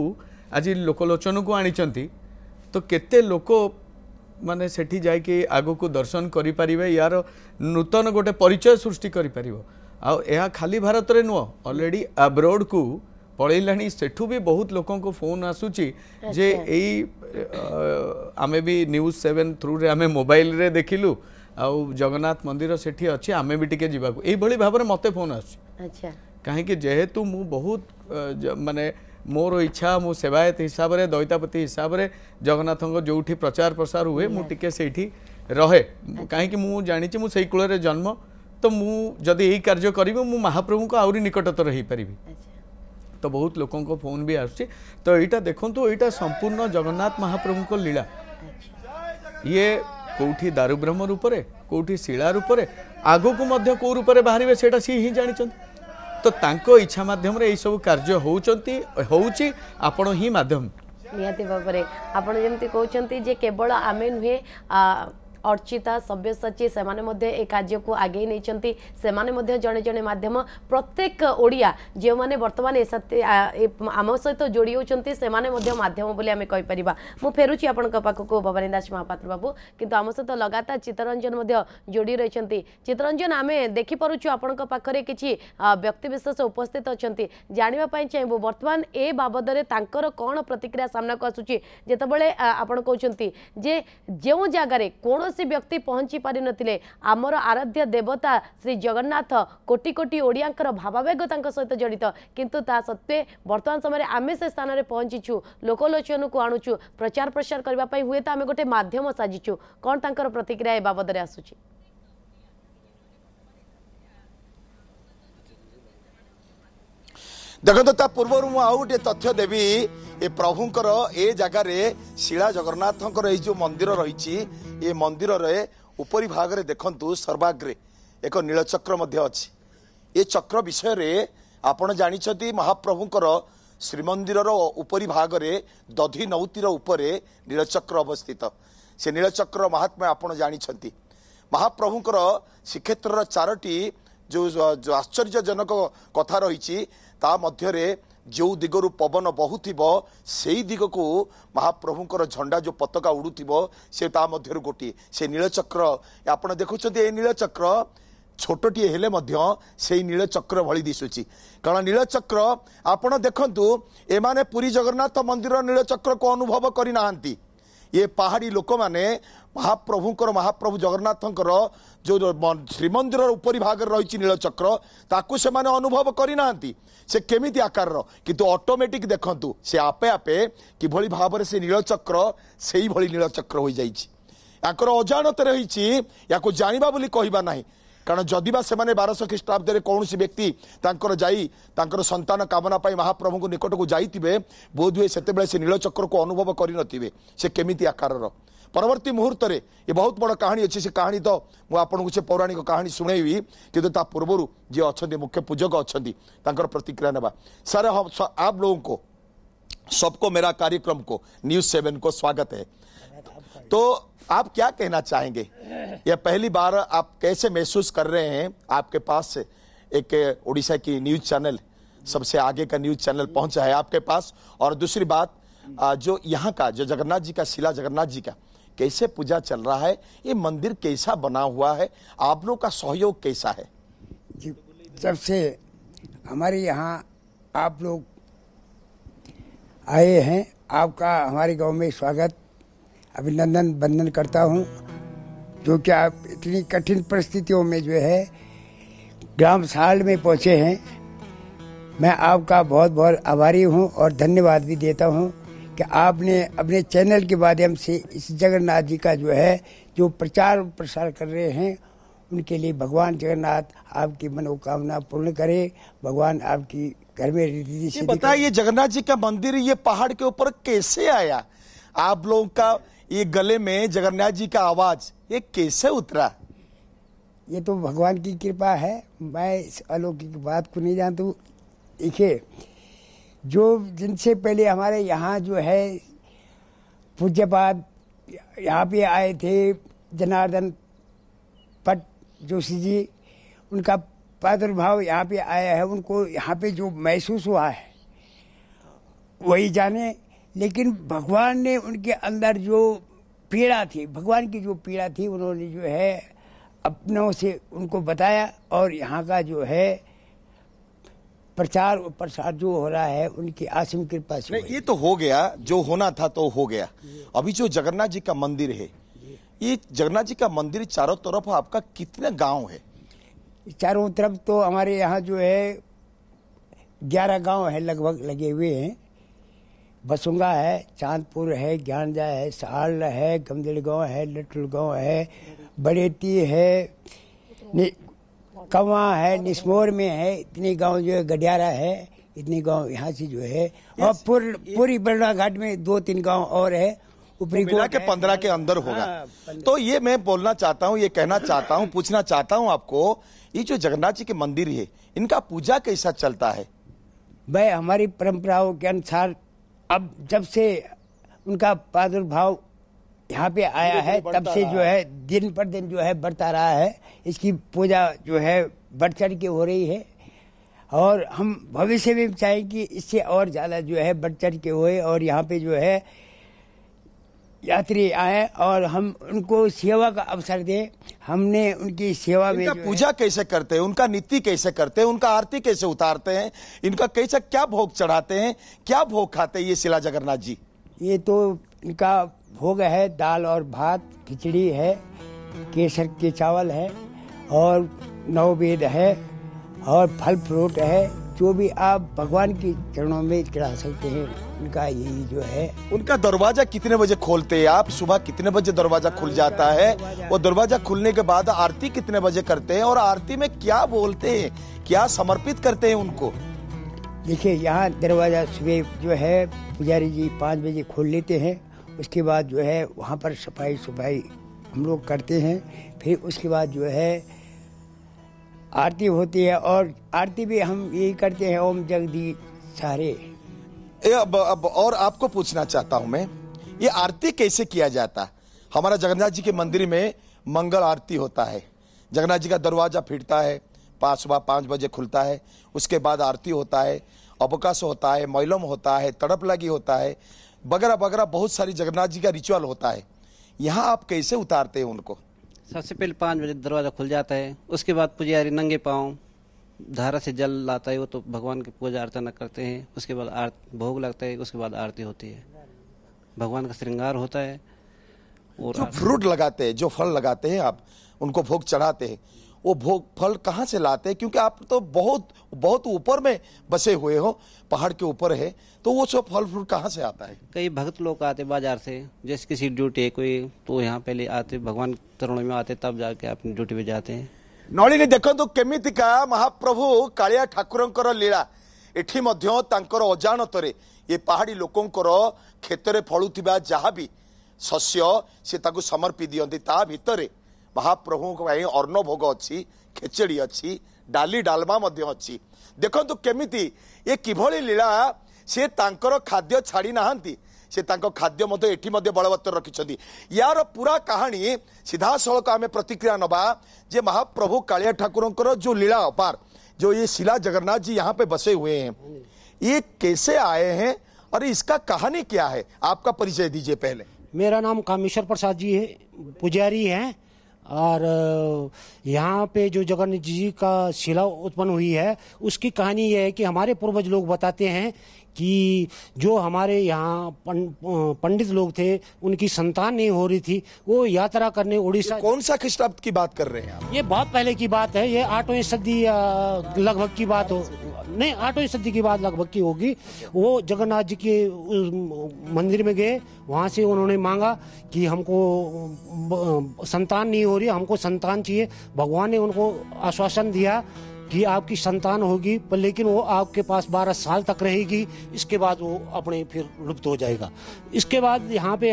Speaker 3: আজি লোকলোচনকু আনিছেন তো কেতে লোক ମାନେ ସେଠି ଯାଇକି ଆଗକୁ ଦର୍ଶନ କରିପାରିବେ ୟାର ନୂତନ ଗୋଟେ ପରିଚୟ ସୃଷ୍ଟି କରିପାରିବ ଆଉ ଏହା ଖାଲି ଭାରତରେ ନୁହଁ ଅଲରେଡ଼ି ଆବ୍ରୋଡ଼କୁ ପଳେଇଲାଣି ସେଠୁ ବି ବହୁତ ଲୋକଙ୍କୁ ଫୋନ୍ ଆସୁଛି ଯେ ଏଇ ଆମେ ବି ନ୍ୟୁଜ୍ ସେଭେନ୍ ଥ୍ରୁରେ ଆମେ ମୋବାଇଲରେ ଦେଖିଲୁ ଆଉ ଜଗନ୍ନାଥ ମନ୍ଦିର ସେଠି ଅଛି ଆମେ ବି ଟିକେ ଯିବାକୁ ଏଇଭଳି ଭାବରେ ମୋତେ ଫୋନ୍ ଆସୁଛି କାହିଁକି ଯେହେତୁ ମୁଁ ବହୁତ ମାନେ मोर इच्छा मो सेवायत हिसाब से दईतापति हिसाब से जगन्नाथ जो प्रचार प्रसार हुए मुझे से रहे कहीं जाणी मुझे कूल में जन्म तो मुझे यही कार्य करी महाप्रभु को आहरी निकटतर हो पारि तो बहुत लोगों फोन भी आस तो यहाँ देखो यहाँ संपूर्ण जगन्नाथ महाप्रभु को लीला ये कौटी दारुब्रह्म रूप से कौटी शिला रूप से आग को मध्य कौ रूप से बाहर से बाहर जानते तो तांको इच्छा माध्यम रे सब कार्य होउचंती होउची आपण ही माध्यम
Speaker 1: निहाती भाବରେ ଆପଣ ଯେମିତି କହୁଛନ୍ତି ଯେ କେବଳ ଆମେ ନୁହେଁ ଅର୍ଚ୍ଚିତା ସବ୍ୟସାଚୀ ସେମାନେ ମଧ୍ୟ ଏ କାର୍ଯ୍ୟକୁ ଆଗେଇ ନେଇଛନ୍ତି ସେମାନେ ମଧ୍ୟ ଜଣେ ଜଣେ ମାଧ୍ୟମ ପ୍ରତ୍ୟେକ ଓଡ଼ିଆ ଯେଉଁମାନେ ବର୍ତ୍ତମାନ ଏ ଆମ ସହିତ ଯୋଡ଼ି ହେଉଛନ୍ତି ସେମାନେ ମଧ୍ୟ ମାଧ୍ୟମ ବୋଲି ଆମେ କହିପାରିବା ମୁଁ ଫେରୁଛି ଆପଣଙ୍କ ପାଖକୁ ଭବାନୀ ଦାସ ମହାପାତ୍ର ବାବୁ କିନ୍ତୁ ଆମ ସହିତ ଲଗାତାର ଚିତ୍ତରଞ୍ଜନ ମଧ୍ୟ ଯୋଡ଼ି ରହିଛନ୍ତି ଚିତ୍ତରଞ୍ଜନ ଆମେ ଦେଖିପାରୁଛୁ ଆପଣଙ୍କ ପାଖରେ କିଛି ବ୍ୟକ୍ତିବିଶେଷ ଉପସ୍ଥିତ ଅଛନ୍ତି ଜାଣିବା ପାଇଁ ଚାହିଁବୁ ବର୍ତ୍ତମାନ ଏ ବାବଦରେ ତାଙ୍କର କ'ଣ ପ୍ରତିକ୍ରିୟା ସାମ୍ନାକୁ ଆସୁଛି ଯେତେବେଳେ ଆପଣ କହୁଛନ୍ତି ଯେ ଯେଉଁ ଜାଗାରେ କୌଣସି କୌଣସି ବ୍ୟକ୍ତି ପହଞ୍ଚି ପାରିନଥିଲେ ଆମର ଆରାଧ୍ୟ ଦେବତା ଶ୍ରୀ ଜଗନ୍ନାଥ କୋଟି କୋଟି ଓଡ଼ିଆଙ୍କର ଭାବାବେଗ ତାଙ୍କ ସହିତ ଜଡ଼ିତ କିନ୍ତୁ ତା ସତ୍ତ୍ୱେ ବର୍ତ୍ତମାନ ସମୟରେ ଆମେ ସେ ସ୍ଥାନରେ ପହଞ୍ଚିଛୁ ଲୋକଲୋଚନକୁ ଆଣୁଛୁ ପ୍ରଚାର ପ୍ରସାର କରିବା ପାଇଁ ହୁଏତ ଆମେ ଗୋଟେ ମାଧ୍ୟମ ସାଜିଛୁ କ'ଣ ତାଙ୍କର ପ୍ରତିକ୍ରିୟା ଏ ବାବଦରେ ଆସୁଛି
Speaker 2: ଦେଖନ୍ତୁ ତା ପୂର୍ବରୁ ମୁଁ ଆଉ ଗୋଟିଏ ତଥ୍ୟ ଦେବି ଏ ପ୍ରଭୁଙ୍କର ଏ ଜାଗାରେ ଶିଳା ଜଗନ୍ନାଥଙ୍କର ଏଇ ଯେଉଁ ମନ୍ଦିର ରହିଛି ଏ ମନ୍ଦିରରେ ଉପରି ଭାଗରେ ଦେଖନ୍ତୁ ସର୍ବାଗ୍ରେ ଏକ ନୀଳଚକ୍ର ମଧ୍ୟ ଅଛି ଏ ଚକ୍ର ବିଷୟରେ ଆପଣ ଜାଣିଛନ୍ତି ମହାପ୍ରଭୁଙ୍କର ଶ୍ରୀମନ୍ଦିରର ଉପରି ଭାଗରେ ଦଧି ନଉତିର ଉପରେ ନୀଳଚକ୍ର ଅବସ୍ଥିତ ସେ ନୀଳଚକ୍ର ମହାତ୍ମା ଆପଣ ଜାଣିଛନ୍ତି ମହାପ୍ରଭୁଙ୍କର ଶ୍ରୀକ୍ଷେତ୍ରର ଚାରୋଟି ଯେଉଁ ଆଶ୍ଚର୍ଯ୍ୟଜନକ କଥା ରହିଛି ତା ମଧ୍ୟରେ ଯେଉଁ ଦିଗରୁ ପବନ ବହୁଥିବ ସେଇ ଦିଗକୁ ମହାପ୍ରଭୁଙ୍କର ଝଣ୍ଡା ଯେଉଁ ପତକା ଉଡ଼ୁଥିବ ସେ ତା ମଧ୍ୟରୁ ଗୋଟିଏ ସେ ନୀଳଚକ୍ର ଆପଣ ଦେଖୁଛନ୍ତି ଏଇ ନୀଳଚକ୍ର ଛୋଟଟିଏ ହେଲେ ମଧ୍ୟ ସେଇ ନୀଳଚକ୍ର ଭଳି ଦିଶୁଛି କାରଣ ନୀଳଚକ୍ର ଆପଣ ଦେଖନ୍ତୁ ଏମାନେ ପୁରୀ ଜଗନ୍ନାଥ ମନ୍ଦିର ନୀଳଚକ୍ରକୁ ଅନୁଭବ କରିନାହାନ୍ତି ଇଏ ପାହାଡ଼ି ଲୋକମାନେ ମହାପ୍ରଭୁଙ୍କର ମହାପ୍ରଭୁ ଜଗନ୍ନାଥଙ୍କର ଯେଉଁ ଶ୍ରୀମନ୍ଦିରର ଉପରି ଭାଗରେ ରହିଛି ନୀଳଚକ୍ର ତାକୁ ସେମାନେ ଅନୁଭବ କରିନାହାନ୍ତି ସେ କେମିତି ଆକାରର କିନ୍ତୁ ଅଟୋମେଟିକ୍ ଦେଖନ୍ତୁ ସେ ଆପେ ଆପେ କିଭଳି ଭାବରେ ସେ ନୀଳଚକ୍ର ସେଇଭଳି ନୀଳଚକ୍ର ହୋଇଯାଇଛି ୟାଙ୍କର ଅଜାଣତ ରହିଛି ୟାକୁ ଜାଣିବା ବୋଲି କହିବା ନାହିଁ କାରଣ ଯଦି ବା ସେମାନେ ବାରଶହ ଖ୍ରୀଷ୍ଟାବ୍ଦରେ କୌଣସି ବ୍ୟକ୍ତି ତାଙ୍କର ଯାଇ ତାଙ୍କର ସନ୍ତାନ କାମନା ପାଇଁ ମହାପ୍ରଭୁଙ୍କ ନିକଟକୁ ଯାଇଥିବେ ବୋଧହୁଏ ସେତେବେଳେ ସେ ନୀଳଚକ୍ରକୁ ଅନୁଭବ କରିନଥିବେ ସେ କେମିତି ଆକାରର ପରବର୍ତ୍ତୀ ମୁହୂର୍ତ୍ତରେ ଏ ବହୁତ ବଡ଼ କାହାଣୀ ଅଛି ସେ କାହାଣୀ ତ ମୁଁ ଆପଣଙ୍କୁ ସେ ପୌରାଣିକ କାହାଣୀ ଶୁଣେଇବି କିନ୍ତୁ ତା ପୂର୍ବରୁ ଯିଏ ଅଛନ୍ତି ମୁଖ୍ୟ ପୂଜକ ଅଛନ୍ତି ତାଙ୍କର ପ୍ରତିକ୍ରିୟା ନେବା ସାର୍ ଆପ ଲୋକଙ୍କୁ सबको मेरा कार्यक्रम को न्यूज सेवन को स्वागत है तो आप क्या कहना चाहेंगे यह पहली बार आप कैसे महसूस कर रहे हैं आपके पास से एक उड़ीसा की न्यूज चैनल सबसे आगे का न्यूज चैनल पहुंचा है आपके पास और दूसरी बात जो यहाँ का जो जगन्नाथ जी का शिला जगन्नाथ जी का कैसे पूजा चल रहा है ये मंदिर कैसा बना हुआ है आप लोग का सहयोग कैसा है जब से हमारे यहाँ आप लोग
Speaker 4: आए हैं आपका हमारे गांव में स्वागत अभिनंदन बंदन करता हूँ जो कि आप इतनी कठिन परिस्थितियों में जो है ग्राम साल में पहुँचे हैं मैं आपका बहुत बहुत आभारी हूँ और धन्यवाद भी देता हूँ कि आपने अपने चैनल के माध्यम से इस जगन्नाथ जी का जो है जो प्रचार प्रसार कर रहे हैं उनके लिए भगवान जगन्नाथ आपकी मनोकामना पूर्ण करे भगवान आपकी घर में रिद्धि ये
Speaker 2: जगन्नाथ जी का मंदिर ये पहाड़ के ऊपर कैसे आया आप लोगों का ये गले में जगन्नाथ जी का आवाज ये कैसे उतरा ये तो
Speaker 4: भगवान की कृपा है मैं इस अलौकिक बात को नहीं जानता हूँ देखिए जो जिनसे पहले हमारे यहाँ जो है पूज्यपाद यहाँ पे आए थे जनार्दन पट जोशी जी उनका प्रादुर्भाव यहाँ पे आया है उनको यहाँ पे जो महसूस हुआ है वही जाने लेकिन भगवान ने उनके अंदर जो पीड़ा थी भगवान की जो पीड़ा थी उन्होंने जो है अपनों से उनको बताया और यहाँ का जो है प्रचार और प्रसार जो हो रहा है उनकी आसिम कृपा
Speaker 2: से ये तो हो गया जो होना था तो हो गया अभी जो जगन्नाथ जी का मंदिर है ये जगन्नाथ जी का मंदिर चारों तरफ आपका कितना गांव है
Speaker 4: चारों तरफ तो हमारे यहाँ जो है ग्यारह गांव है लगभग लगे हुए हैं बसुंगा है चांदपुर है ज्ञानजा है सहारला है गमदेड़ गाँव है लिटल गाँव है बड़ेती है कवा है निस्मोर में है इतने गांव जो है गडियारा है इतने गांव यहाँ से जो है और पूर, पूरी बरना घाट में दो तीन गांव और है ऊपरी तो के पंद्रह के अंदर होगा
Speaker 2: हाँ, तो ये मैं बोलना चाहता हूँ ये कहना चाहता हूँ पूछना चाहता हूँ आपको ये जो जगन्नाथ जी के मंदिर है इनका पूजा कैसा चलता है भाई हमारी
Speaker 4: परंपराओं के अनुसार अब जब से उनका प्रादुर्भाव यहाँ पे आया है तब से जो है दिन पर दिन जो है बढ़ता रहा है इसकी पूजा जो है बढ़ चढ़ के हो रही है और हम भविष्य में चाहें कि इससे और ज़्यादा जो है बढ़ चढ़ के होए और यहाँ पे जो है यात्री आए और हम उनको सेवा का अवसर दे हमने उनकी सेवा में पूजा
Speaker 2: कैसे करते हैं उनका नीति कैसे करते हैं उनका आरती कैसे उतारते हैं इनका कैसे क्या भोग चढ़ाते हैं क्या भोग खाते हैं ये शिला जगन्नाथ जी ये तो इनका भोग है
Speaker 4: दाल और भात खिचड़ी है केसर के चावल है और नववेद है और फल फ्रूट है जो भी आप भगवान के चरणों में चढ़ा सकते हैं उनका यही जो
Speaker 2: है उनका दरवाजा कितने बजे खोलते हैं आप सुबह कितने बजे दरवाजा खुल जाता है वो दरवाजा खुलने के बाद आरती कितने बजे करते हैं और आरती में क्या बोलते हैं क्या समर्पित करते हैं उनको देखिए यहाँ
Speaker 4: दरवाजा सुबह जो है पुजारी जी पाँच बजे खोल लेते हैं उसके बाद जो है वहाँ पर सफाई सफाई हम लोग करते हैं फिर उसके बाद जो है आरती होती है और आरती भी हम यही करते हैं ओम जगदी सारे
Speaker 2: अब, अब और आपको पूछना चाहता हूं मैं ये आरती कैसे किया जाता हमारा जगन्नाथ जी के मंदिर में मंगल आरती होता है जगन्नाथ जी का दरवाजा फिरता है पाँच सुबह पाँच बजे खुलता है उसके बाद आरती होता है अवकाश होता है मैलम होता है तड़प लगी होता है वगैरह वगैरह बहुत सारी जगन्नाथ जी का रिचुअल होता है यहाँ आप कैसे उतारते हैं उनको
Speaker 5: सबसे पहले पाँच बजे दरवाज़ा खुल जाता है उसके बाद पुजारी नंगे पाँव धारा से जल लाता है वो तो भगवान की पूजा अर्चना करते हैं उसके बाद आर भोग लगता है उसके बाद आरती होती है भगवान का श्रृंगार होता है और जो फ्रूट लगाते हैं जो फल लगाते हैं आप उनको भोग चढ़ाते हैं वो भोग
Speaker 2: फल कहाँ से लाते हैं क्योंकि आप तो बहुत बहुत ऊपर में बसे हुए हो पहाड़ के
Speaker 5: ऊपर है तो वो सब फल फ्रूट कहाँ से आता है कई भक्त लोग आते बाजार से जैसे किसी ड्यूटी है कोई तो यहाँ पहले आते भगवान तरुण में आते तब जाके अपनी ड्यूटी पे जाते हैं ନଳିନୀ
Speaker 2: ଦେଖନ୍ତୁ କେମିତିକା ମହାପ୍ରଭୁ କାଳିଆ ଠାକୁରଙ୍କର ଲୀଳା ଏଠି ମଧ୍ୟ ତାଙ୍କର ଅଜାଣତରେ ଏ ପାହାଡ଼ି ये पहाड़ी ଫଳୁଥିବା क्षेत्र ବି ଶସ୍ୟ ସେ ତାକୁ ସମର୍ପି ଦିଅନ୍ତି ତା ଭିତରେ महाप्रभु अन्न भोग अच्छी खेचड़ी अच्छी डाली डालमा अच्छी देखु केमी ये किभली लीला से खाद्य छाड़ी ना से खाद्य मतलब ये बलवत्तर रखिंट यार पूरा कहानी सीधा सड़क आम प्रतिक्रिया ना जे महाप्रभु कालिया ठाकुर जो लीला अपार जो ये शिला जगन्नाथ जी यहाँ पे बसे हुए हैं ये कैसे आए हैं और इसका कहानी क्या है आपका परिचय दीजिए पहले
Speaker 5: मेरा नाम कामेश्वर प्रसाद जी है पुजारी हैं और यहाँ पे जो जगन्नाथ जी का शिला उत्पन्न हुई है उसकी कहानी यह है कि हमारे पूर्वज लोग बताते हैं कि जो हमारे यहाँ पंडित लोग थे उनकी संतान नहीं हो रही थी वो यात्रा करने उड़ीसा कौन सा खिस्टाब्द की बात कर रहे हैं आप ये बहुत पहले की बात है ये आठवीं सदी लगभग की बात हो नहीं आठवीं सदी की बात लगभग की होगी वो जगन्नाथ जी के मंदिर में गए वहाँ से उन्होंने मांगा कि हमको संतान नहीं हो रही हमको संतान चाहिए भगवान ने उनको आश्वासन दिया कि आपकी संतान होगी पर लेकिन वो आपके पास 12 साल तक रहेगी इसके बाद वो अपने फिर लुप्त हो जाएगा इसके बाद यहाँ पे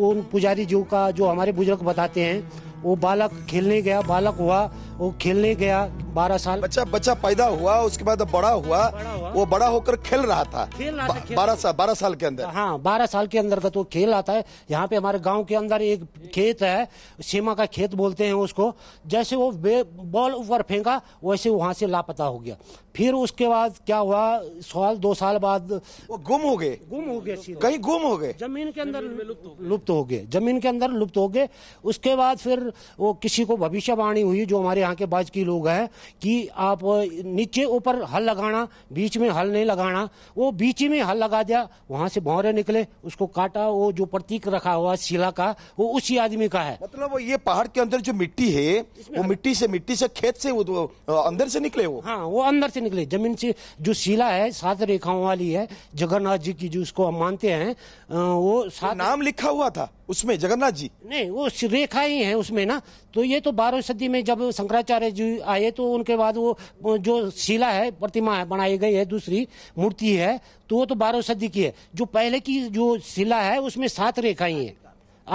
Speaker 5: उन पुजारी जी का जो हमारे बुजुर्ग बताते हैं वो बालक खेलने गया बालक हुआ वो खेलने गया बारह साल बच्चा बच्चा पैदा हुआ उसके बाद बड़ा हुआ, बड़ा हुआ। वो बड़ा होकर खेल रहा था खेल रहा था बारह साल बारह साल के अंदर हाँ बारह साल के अंदर का तो खेल आता है यहाँ पे हमारे गांव के अंदर एक खेत है सीमा का खेत बोलते हैं उसको जैसे वो बॉल ऊपर फेंका वैसे वहाँ से लापता हो गया फिर उसके बाद क्या हुआ साल दो साल बाद वो गुम हो गए गुम हो गए कहीं गुम हो गए जमीन के अंदर लुप्त हो गए जमीन के अंदर लुप्त हो गए उसके बाद फिर वो किसी को भविष्यवाणी हुई जो हमारे यहाँ के बाज बाजकी लोग हैं कि आप नीचे ऊपर हल लगाना बीच में हल नहीं लगाना वो बीच में हल लगा दिया वहाँ से भौरे निकले उसको काटा वो जो प्रतीक रखा हुआ शिला का वो उसी आदमी का है मतलब वो ये पहाड़ के अंदर जो मिट्टी है वो मिट्टी से मिट्टी से खेत से वो अंदर से निकले वो हाँ वो अंदर से निकले जमीन से जो शिला है सात रेखाओं वाली है जगन्नाथ जी की जो उसको हम मानते हैं वो सात नाम लिखा हुआ था उसमें जगन्नाथ जी नहीं वो रेखा ही है उसमें ना तो ये तो बारहवीं सदी में जब शंकराचार्य जी आए तो उनके बाद वो जो शिला है प्रतिमा है बनाई गई है दूसरी मूर्ति है तो वो तो बारहवीं सदी की है जो पहले की जो शिला है उसमें सात रेखाएं हैं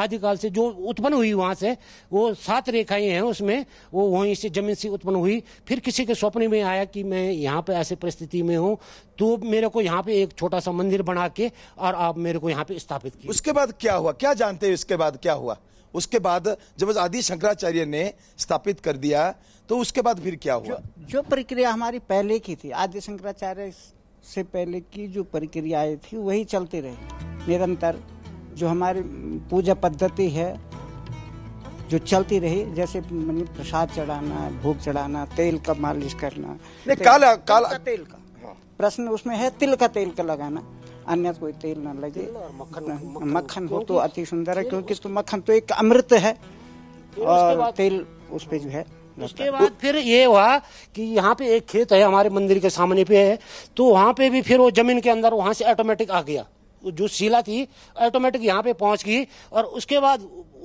Speaker 5: आदिकाल से जो उत्पन्न हुई वहां से वो सात रेखाएं हैं उसमें वो वहीं से जमीन से उत्पन्न हुई फिर किसी के स्वप्न में आया कि मैं यहाँ पे ऐसी परिस्थिति में हूँ तो मेरे को यहाँ पे एक छोटा सा मंदिर बना के और आप मेरे को यहाँ पे स्थापित किया
Speaker 2: उसके बाद क्या हुआ क्या जानते हैं इसके बाद क्या हुआ उसके बाद जब आदि शंकराचार्य ने स्थापित कर दिया तो उसके बाद फिर क्या हुआ जो,
Speaker 4: जो प्रक्रिया हमारी पहले की थी आदि शंकराचार्य से पहले की जो प्रक्रियाएं थी वही चलती रही निरंतर जो हमारी पूजा पद्धति है जो चलती रही जैसे प्रसाद चढ़ाना भूख चढ़ाना तेल का मालिश करना नहीं, काला काला तेल का, तेल का। हाँ। प्रश्न उसमें है तिल का तेल का लगाना अन्य कोई तेल ना लगे हाँ, मक्खन, मक्खन हो तो अति सुंदर है क्योंकि
Speaker 5: तो मक्खन तो एक अमृत है और तेल उस पर जो है उसके बाद फिर ये हुआ कि यहाँ पे एक खेत है हमारे मंदिर के सामने पे है तो वहाँ पे भी फिर वो जमीन के अंदर वहाँ से ऑटोमेटिक आ गया जो शिला थी ऑटोमेटिक यहाँ पे पहुंच गई और उसके बाद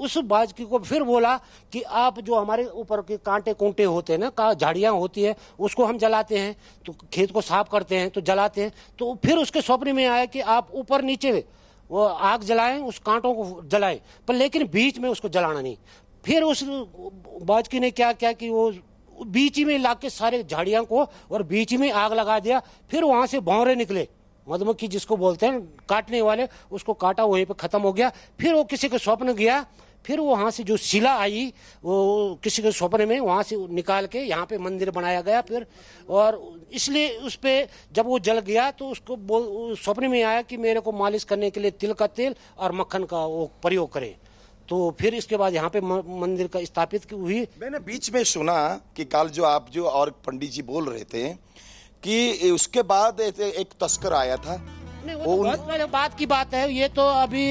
Speaker 5: उस बाजकी को फिर बोला कि आप जो हमारे ऊपर के कांटे कूंटे होते हैं ना झाड़ियां होती है उसको हम जलाते हैं तो खेत को साफ करते हैं तो जलाते हैं तो फिर उसके स्वप्न में आया कि आप ऊपर नीचे वो आग जलाएं उस कांटों को जलाएं पर लेकिन बीच में उसको जलाना नहीं फिर उस बाजकी ने क्या किया कि वो बीच में ला सारे झाड़ियां को और बीच में आग लगा दिया फिर वहां से भौरे निकले मधुमक्खी जिसको बोलते हैं काटने वाले उसको काटा वहीं पे ख़त्म हो गया फिर वो किसी के स्वप्न गया फिर वो वहाँ से जो शिला आई वो किसी के स्वप्न में वहाँ से निकाल के यहाँ पे मंदिर बनाया गया फिर और इसलिए उस पर जब वो जल गया तो उसको बोल स्वप्न में आया कि मेरे को मालिश करने के लिए तिल का तेल और मक्खन का वो प्रयोग करें तो फिर इसके बाद यहाँ पे मंदिर का स्थापित हुई मैंने बीच में सुना कि काल
Speaker 2: जो आप जो और पंडित जी बोल रहे थे कि उसके बाद एक तस्कर आया
Speaker 5: था वो तो उन... बात की बात है ये तो अभी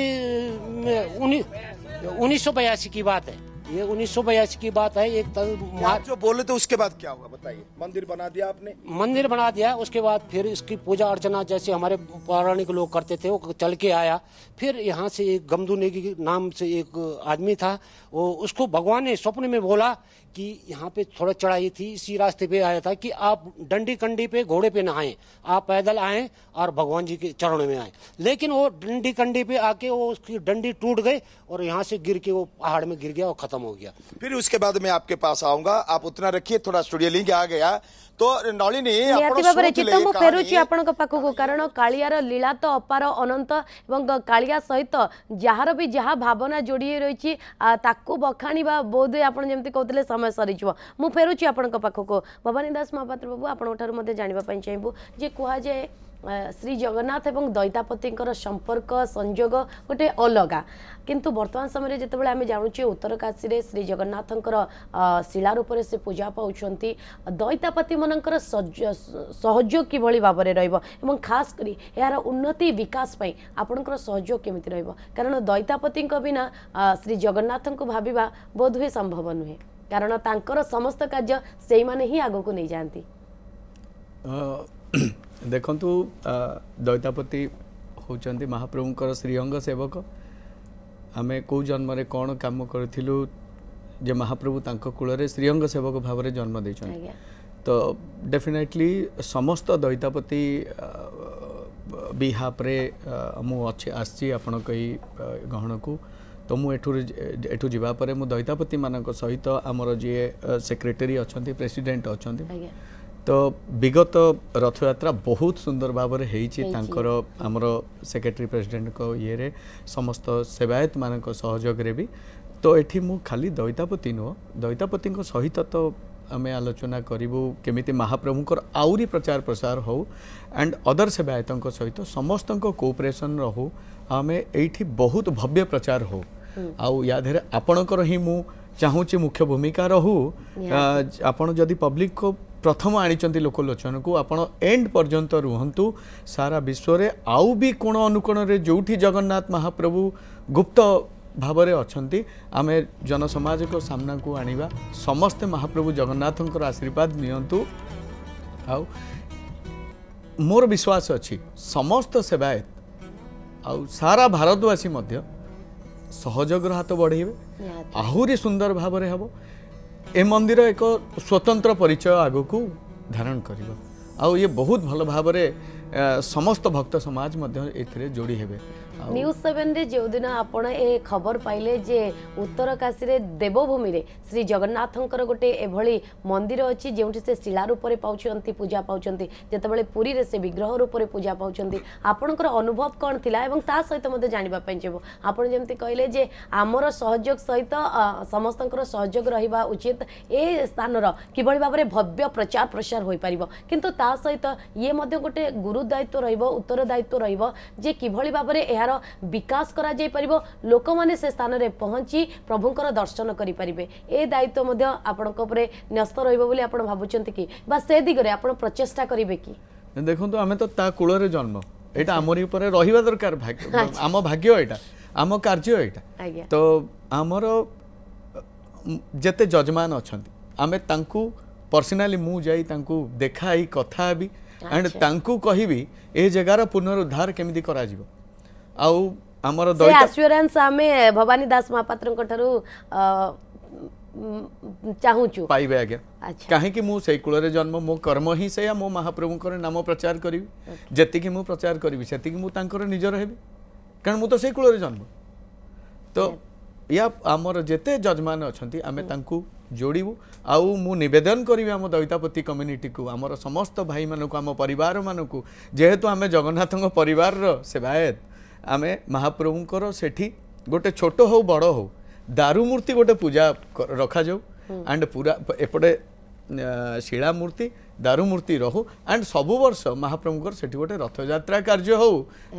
Speaker 5: उन्नीस सौ बयासी की बात है ये उन्नीस सौ बयासी की बात है एक आप जो बोले थे उसके बाद क्या हुआ बताइए मंदिर बना दिया आपने मंदिर बना दिया उसके बाद फिर इसकी पूजा अर्चना जैसे हमारे पौराणिक लोग करते थे वो चल के आया फिर यहाँ से एक गमदू नेगी नाम से एक आदमी था वो उसको भगवान ने स्वप्न में बोला कि यहाँ पे थोड़ा चढ़ाई थी इसी रास्ते पे आया था कि आप डंडी कंडी पे घोड़े पे नहाए आए आप पैदल आए और भगवान जी के चरणों में आए लेकिन वो डंडी कंडी पे आके वो उसकी डंडी टूट गई और यहाँ से गिर के वो पहाड़ में गिर गया और खत्म हो गया
Speaker 2: फिर उसके बाद में आपके पास आऊंगा आप उतना रखिए थोड़ा स्टूडियो लिंक आ गया તો નળિની નિହାତି ଭାବରେ ଚିତ୍ତ ମୁଁ ଫେରୁଛି
Speaker 1: ଆପଣଙ୍କ ପାଖକୁ କାରଣ କାଳିଆର ଲୀଳା ତ ଅପାର ଅନନ୍ତ ଏବଂ କାଳିଆ ସହିତ ଯାହାର ବି ଯାହା ଭାବନା ଯୋଡ଼ି ରହିଛି ତାକୁ ବଖାଣିବା ବୋଧହୁଏ ଆପଣ ଯେମିତି କହୁଥିଲେ ସମୟ ସରିଯିବ ମୁଁ ଫେରୁଛି ଆପଣଙ୍କ ପାଖକୁ ଭବାନୀ ଦାସ ମହାପାତ୍ର ବାବୁ ଆପଣଙ୍କ ଠାରୁ ମଧ୍ୟ ଜାଣିବା ପାଇଁ ଚାହିଁବୁ ଯେ କୁହାଯାଏ ଶ୍ରୀ ଜଗନ୍ନାଥ ଏବଂ ଦୈତାପତିଙ୍କର ସମ୍ପର୍କ ସଂଯୋଗ ଗୋଟେ ଅଲଗା କିନ୍ତୁ ବର୍ତ୍ତମାନ ସମୟରେ ଯେତେବେଳେ ଆମେ ଜାଣୁଛେ ଉତ୍ତରକାଶୀରେ ଶ୍ରୀ ଜଗନ୍ନାଥଙ୍କର ଶିଳାରୂପରେ ସେ ପୂଜା ପାଉଛନ୍ତି ଦୈତାପତିମାନଙ୍କର ସହଯୋଗ କିଭଳି ଭାବରେ ରହିବ ଏବଂ ଖାସ୍ କରି ଏହାର ଉନ୍ନତି ବିକାଶ ପାଇଁ ଆପଣଙ୍କର ସହଯୋଗ କେମିତି ରହିବ କାରଣ ଦୈତାପତିଙ୍କ ବିନା ଶ୍ରୀ ଜଗନ୍ନାଥଙ୍କୁ ଭାବିବା ବୋଧହୁଏ ସମ୍ଭବ ନୁହେଁ କାରଣ ତାଙ୍କର ସମସ୍ତ କାର୍ଯ୍ୟ ସେଇମାନେ ହିଁ ଆଗକୁ ନେଇଯାଆନ୍ତି
Speaker 3: ଦେଖନ୍ତୁ ଦୈତାପତି ହେଉଛନ୍ତି ମହାପ୍ରଭୁଙ୍କର ଶ୍ରୀଅଙ୍ଗ ସେବକ ଆମେ କେଉଁ ଜନ୍ମରେ କ'ଣ କାମ କରିଥିଲୁ ଯେ ମହାପ୍ରଭୁ ତାଙ୍କ କୂଳରେ ଶ୍ରୀଅଙ୍ଗ ସେବକ ଭାବରେ ଜନ୍ମ ଦେଇଛନ୍ତି ତ ଡେଫିନେଟଲି ସମସ୍ତ ଦୈତାପତି ବିହାଫ୍ରେ ମୁଁ ଅଛି ଆସିଛି ଆପଣଙ୍କ ଏଇ ଗହଣକୁ ତ ମୁଁ ଏଠୁ ଏଠୁ ଯିବା ପରେ ମୁଁ ଦୈତାପତିମାନଙ୍କ ସହିତ ଆମର ଯିଏ ସେକ୍ରେଟେରୀ ଅଛନ୍ତି ପ୍ରେସିଡ଼େଣ୍ଟ ଅଛନ୍ତି तो विगत रथयात्रा बहुत सुंदर भाव आमर सेक्रेटरी प्रेसीडेट ईरे समस्त सेवायत मानगे भी तो ये खाली दईतापति नुह दईतापति सहित तो आम आलोचना करूँ केमी महाप्रभु आहरी प्रचार प्रसार हो एंड अदर सेवायत सहित समस्त कोअपरेसन रो आम ये बहुत भव्य प्रचार हो आपणकर ही मुझे चाहूँ मुख्य भूमिका रो आप जदि पब्लिक को ପ୍ରଥମ ଆଣିଛନ୍ତି ଲୋକଲୋଚନକୁ ଆପଣ ଏଣ୍ଡ ପର୍ଯ୍ୟନ୍ତ ରୁହନ୍ତୁ ସାରା ବିଶ୍ୱରେ ଆଉ ବି କୋଣ ଅନୁକୋଣରେ ଯେଉଁଠି ଜଗନ୍ନାଥ ମହାପ୍ରଭୁ ଗୁପ୍ତ ଭାବରେ ଅଛନ୍ତି ଆମେ ଜନସମାଜଙ୍କ ସାମ୍ନାକୁ ଆଣିବା ସମସ୍ତେ ମହାପ୍ରଭୁ ଜଗନ୍ନାଥଙ୍କର ଆଶୀର୍ବାଦ ନିଅନ୍ତୁ ଆଉ ମୋର ବିଶ୍ୱାସ ଅଛି ସମସ୍ତ ସେବାୟତ ଆଉ ସାରା ଭାରତବାସୀ ମଧ୍ୟ ସହଯୋଗର ହାତ ବଢ଼େଇବେ ଆହୁରି ସୁନ୍ଦର ଭାବରେ ହେବ ଏ ମନ୍ଦିର ଏକ ସ୍ୱତନ୍ତ୍ର ପରିଚୟ ଆଗକୁ ଧାରଣ କରିବ ଆଉ ଇଏ ବହୁତ ଭଲ ଭାବରେ ସମସ୍ତ ଭକ୍ତ ସମାଜ ମଧ୍ୟ ଏଥିରେ ଯୋଡ଼ି ହେବେ ନ୍ୟୁଜ୍
Speaker 1: ସେଭେନ୍ରେ ଯେଉଁଦିନ ଆପଣ ଏ ଖବର ପାଇଲେ ଯେ ଉତ୍ତରକାଶୀରେ ଦେବଭୂମିରେ ଶ୍ରୀ ଜଗନ୍ନାଥଙ୍କର ଗୋଟେ ଏଭଳି ମନ୍ଦିର ଅଛି ଯେଉଁଠି ସେ ଶିଳା ରୂପରେ ପାଉଛନ୍ତି ପୂଜା ପାଉଛନ୍ତି ଯେତେବେଳେ ପୁରୀରେ ସେ ବିଗ୍ରହ ରୂପରେ ପୂଜା ପାଉଛନ୍ତି ଆପଣଙ୍କର ଅନୁଭବ କ'ଣ ଥିଲା ଏବଂ ତା ସହିତ ମଧ୍ୟ ଜାଣିବା ପାଇଁ ଚାହିଁବୁ ଆପଣ ଯେମିତି କହିଲେ ଯେ ଆମର ସହଯୋଗ ସହିତ ସମସ୍ତଙ୍କର ସହଯୋଗ ରହିବା ଉଚିତ ଏ ସ୍ଥାନର କିଭଳି ଭାବରେ ଭବ୍ୟ ପ୍ରଚାର ପ୍ରସାର ହୋଇପାରିବ କିନ୍ତୁ ତା ସହିତ ଇଏ ମଧ୍ୟ ଗୋଟେ ଗୁରୁ ଦାୟିତ୍ୱ ରହିବ ଉତ୍ତର ଦାୟିତ୍ୱ ରହିବ ଯେ କିଭଳି ଭାବରେ ଏହା ତାର ବିକାଶ କରାଯାଇପାରିବ ଲୋକମାନେ ସେ ସ୍ଥାନରେ ପହଞ୍ଚି ପ୍ରଭୁଙ୍କର ଦର୍ଶନ କରିପାରିବେ ଏ ଦାୟିତ୍ୱ ମଧ୍ୟ ଆପଣଙ୍କ ଉପରେ ନ୍ୟସ୍ତ ରହିବ ବୋଲି ଆପଣ ଭାବୁଛନ୍ତି କି ବା ସେ ଦିଗରେ ଆପଣ ପ୍ରଚେଷ୍ଟା କରିବେ କି
Speaker 3: ଦେଖନ୍ତୁ ଆମେ ତ ତା କୂଳରେ ଜନ୍ମ ଏଇଟା ଆମରି ଉପରେ ରହିବା ଦରକାର ଆମ ଭାଗ୍ୟ ଏଇଟା ଆମ କାର୍ଯ୍ୟ ଏଇଟା ତ ଆମର ଯେତେ ଯଜମାନ ଅଛନ୍ତି ଆମେ ତାଙ୍କୁ ପର୍ସନାଲି ମୁଁ ଯାଇ ତାଙ୍କୁ ଦେଖାଇ କଥା ହେବି ଆଣ୍ଡ ତାଙ୍କୁ କହିବି ଏ ଜାଗାର ପୁନରୁଦ୍ଧାର କେମିତି କରାଯିବ ଆଉ ଆମର ଦୈତ
Speaker 1: ଆସ୍ୟୁରାନ୍ସ ଆମେ ଭବାନୀ ଦାସ ମହାପାତ୍ରଙ୍କ ଠାରୁ ଚାହୁଁଛୁ
Speaker 3: ପାଇବେ ଆଜ୍ଞା କାହିଁକି ମୁଁ ସେଇ କୂଳରେ ଜନ୍ମ ମୋ କର୍ମ ହିଁ ସେଇଆ ମୋ ମହାପ୍ରଭୁଙ୍କର ନାମ ପ୍ରଚାର କରିବି ଯେତିକି ମୁଁ ପ୍ରଚାର କରିବି ସେତିକି ମୁଁ ତାଙ୍କର ନିଜର ହେବି କାରଣ ମୁଁ ତ ସେଇ କୂଳରେ ଜନ୍ମ ତ ୟା ଆମର ଯେତେ ଯଜମାନ ଅଛନ୍ତି ଆମେ ତାଙ୍କୁ ଯୋଡ଼ିବୁ ଆଉ ମୁଁ ନିବେଦନ କରିବି ଆମ ଦୈତାପତି କମ୍ୟୁନିଟିକୁ ଆମର ସମସ୍ତ ଭାଇମାନଙ୍କୁ ଆମ ପରିବାରମାନଙ୍କୁ ଯେହେତୁ ଆମେ ଜଗନ୍ନାଥଙ୍କ ପରିବାରର ସେବାୟତ ଆମେ ମହାପ୍ରଭୁଙ୍କର ସେଠି ଗୋଟେ ଛୋଟ ହଉ ବଡ଼ ହଉ ଦାରୁମୂର୍ତ୍ତି ଗୋଟେ ପୂଜା ରଖାଯାଉ ଆଣ୍ଡ ପୁରା ଏପଟେ ଶିଳା ମୂର୍ତ୍ତି ଦାରୁମୂର୍ତ୍ତି ରହୁ ଆଣ୍ଡ ସବୁ ବର୍ଷ ମହାପ୍ରଭୁଙ୍କର ସେଠି ଗୋଟେ ରଥଯାତ୍ରା କାର୍ଯ୍ୟ ହଉ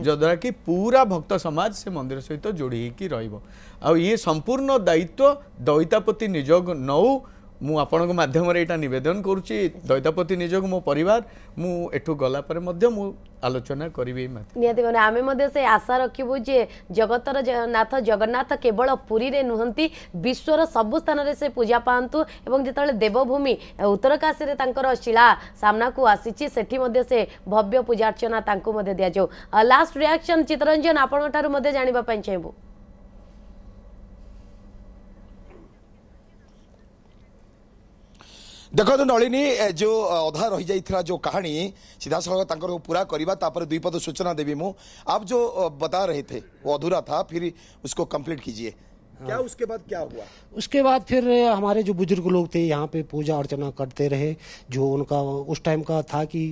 Speaker 3: ଯଦ୍ୱାରା କି ପୁରା ଭକ୍ତ ସମାଜ ସେ ମନ୍ଦିର ସହିତ ଯୋଡ଼ି ହେଇକି ରହିବ ଆଉ ଇଏ ସମ୍ପୂର୍ଣ୍ଣ ଦାୟିତ୍ୱ ଦଇତାପତି ନିଜକୁ ନଉ ମୁଁ ଆପଣଙ୍କ ମାଧ୍ୟମରେ ଏଇଟା ନିବେଦନ କରୁଛି ଦୈତାପତି ନିଜକୁ ମୋ ପରିବାର ମୁଁ ଏଠୁ ଗଲା ପରେ ମଧ୍ୟ ମୁଁ ଆଲୋଚନା କରିବି
Speaker 1: ନିହାତି ଭାବରେ ଆମେ ମଧ୍ୟ ସେ ଆଶା ରଖିବୁ ଯେ ଜଗତର ନାଥ ଜଗନ୍ନାଥ କେବଳ ପୁରୀରେ ନୁହନ୍ତି ବିଶ୍ୱର ସବୁ ସ୍ଥାନରେ ସେ ପୂଜା ପାଆନ୍ତୁ ଏବଂ ଯେତେବେଳେ ଦେବଭୂମି ଉତ୍ତରକାଶୀରେ ତାଙ୍କର ଶିଳା ସାମ୍ନାକୁ ଆସିଛି ସେଠି ମଧ୍ୟ ସେ ଭବ୍ୟ ପୂଜାର୍ଚ୍ଚନା ତାଙ୍କୁ ମଧ୍ୟ ଦିଆଯାଉ ଲାଷ୍ଟ ରିଆକ୍ସନ୍ ଚିତ୍ତରଞ୍ଜନ ଆପଣଙ୍କଠାରୁ ମଧ୍ୟ ଜାଣିବା ପାଇଁ ଚାହିଁବୁ
Speaker 2: देख नलिनी जो अधा रही जाता जो कहानी सीधा सख्त पूरा करवापर दुईपद सूचना देवी मु आप जो बता रहे थे वो अधूरा था फिर उसको कंप्लीट कीजिए क्या हाँ। उसके बाद क्या हुआ
Speaker 5: उसके बाद फिर हमारे जो बुजुर्ग लोग थे यहाँ पे पूजा अर्चना करते रहे जो उनका उस टाइम का था कि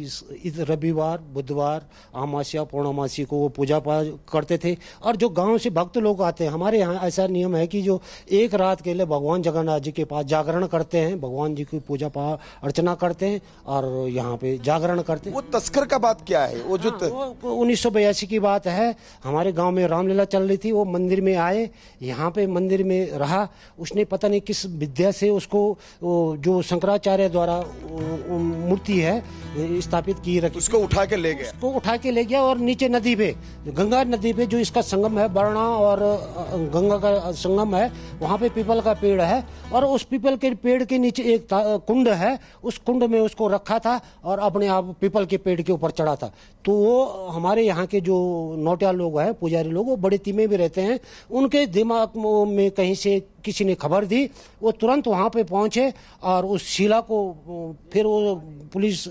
Speaker 5: इस रविवार बुधवार अमावस्या पूर्णमासी को वो पूजा पाठ करते थे और जो गांव से भक्त लोग आते हैं हमारे यहाँ ऐसा नियम है कि जो एक रात के लिए भगवान जगन्नाथ जी के पास जागरण करते हैं भगवान जी की पूजा पाठ अर्चना करते हैं और यहाँ पे जागरण करते हैं वो तस्कर का बात क्या है वो जो हाँ, उन्नीस की बात है हमारे गाँव में रामलीला चल रही थी वो मंदिर में आए यहाँ पे मंदिर में रहा उसने पता नहीं किस विद्या से उसको जो शंकराचार्य द्वारा मूर्ति है स्थापित की रखी उसको उठा के ले गया उसको उठा के ले गया और नीचे नदी पे गंगा नदी पे जो इसका संगम है बरणा और गंगा का संगम है वहाँ पे पीपल का पेड़ है और उस पीपल के पेड़ के नीचे एक कुंड है उस कुंड में उसको रखा था और अपने आप पीपल के पेड़ के ऊपर चढ़ा था तो वो हमारे यहाँ के जो नोटिया लोग हैं पुजारी लोग वो बड़े तीमे भी रहते हैं उनके दिमाग में कहीं से किसी ने खबर दी वो तुरंत वहाँ पे पहुँचे और उस शीला को फिर वो पुलिस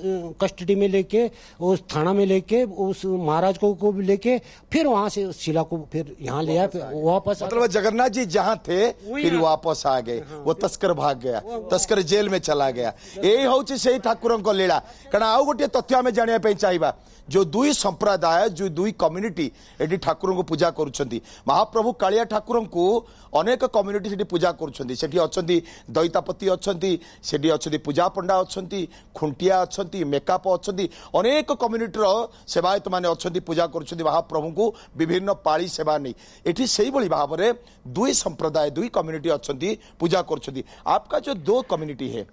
Speaker 5: कस्टडी में लेके उस थाना में लेके उस महाराज को, को भी लेके फिर वहाँ से उस शीला को फिर यहाँ ले आया वापस मतलब जगन्नाथ जी जहाँ
Speaker 2: थे फिर वापस आ गए मतलब हाँ। वो तस्कर भाग गया तस्कर जेल में चला गया यही हूँ से ठाकुर लीला क्या आउ गोटे तथ्य आम जाना चाहिए जो दुई संप्रदाय जो दुई कम्युनिटी एटी ठाकुर पूजा करुँच महाप्रभु कालिया ठाकुर को अनेक कम्युनिटी पूजा करुँचि दईतापति अच्छा से पूजा पंडा अच्छा खुंटिया अच्छा मेकअप अच्छा अनेक कम्युनिटर सेवायत मैंने अच्छा पूजा कर महाप्रभु को विभिन्न पाई सेवा नहीं भाई भाव में दुई संप्रदाय दुई कम्युनिटी अच्छा पूजा आपका जो दो कम्युनिटी है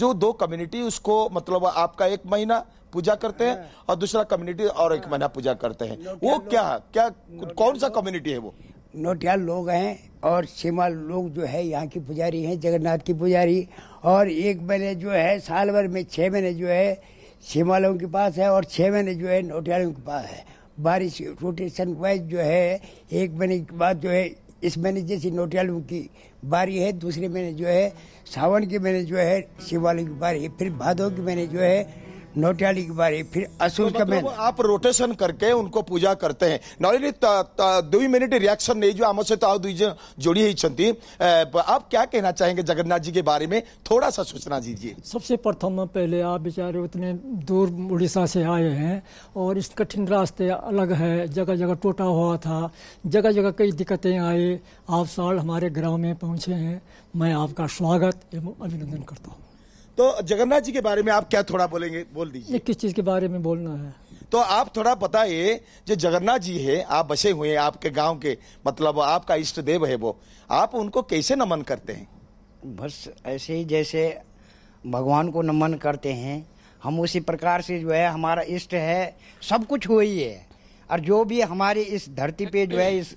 Speaker 2: जो दो कम्युनिटी उसको मतलब आपका एक महीना पूजा करते हैं और दूसरा कम्युनिटी और एक महीना पूजा करते हैं वो क्या क्या कौन सा कम्युनिटी है वो
Speaker 4: नोटियाल लोग हैं और सीमा लोग जो है यहाँ की पुजारी हैं जगन्नाथ की पुजारी और एक महीने जो है साल भर में छः महीने जो है सीमा लोगों के पास है और छः महीने जो है नोटियालों के पास है बारिश रोटेशन वाइज जो है एक महीने के बाद जो है इस महीने जैसी नोटियालों की बारी है दूसरे महीने जो है सावन के महीने जो है शिवालय की बारी है फिर
Speaker 2: भादों के महीने जो है नोटियाली की बारी फिर असुर तो मतलब आप रोटेशन करके उनको पूजा करते हैं नलिनी दु मिनट रिएक्शन नहीं जो आम सहित तो दुई जोड़ी होती आप क्या कहना चाहेंगे जगन्नाथ जी के बारे में थोड़ा सा सूचना दीजिए सबसे प्रथम
Speaker 4: पहले आप बेचारे उतने दूर उड़ीसा से आए हैं और इस कठिन रास्ते अलग है जगह जगह टूटा हुआ था जगह जगह कई दिक्कतें आई आप साल हमारे ग्राम में पहुंचे हैं मैं आपका स्वागत एवं अभिनंदन करता हूँ
Speaker 2: तो जगन्नाथ जी के बारे में आप क्या थोड़ा बोलेंगे बोल दीजिए किस चीज के बारे में बोलना है तो आप थोड़ा बताइए जो जगन्नाथ जी है आप बसे हुए हैं आपके गांव के मतलब आपका इष्ट देव है वो आप उनको कैसे नमन करते हैं
Speaker 4: बस ऐसे ही जैसे भगवान को नमन करते हैं हम उसी प्रकार से जो है हमारा इष्ट है सब कुछ हुई है और जो भी हमारे इस धरती पे जो है इस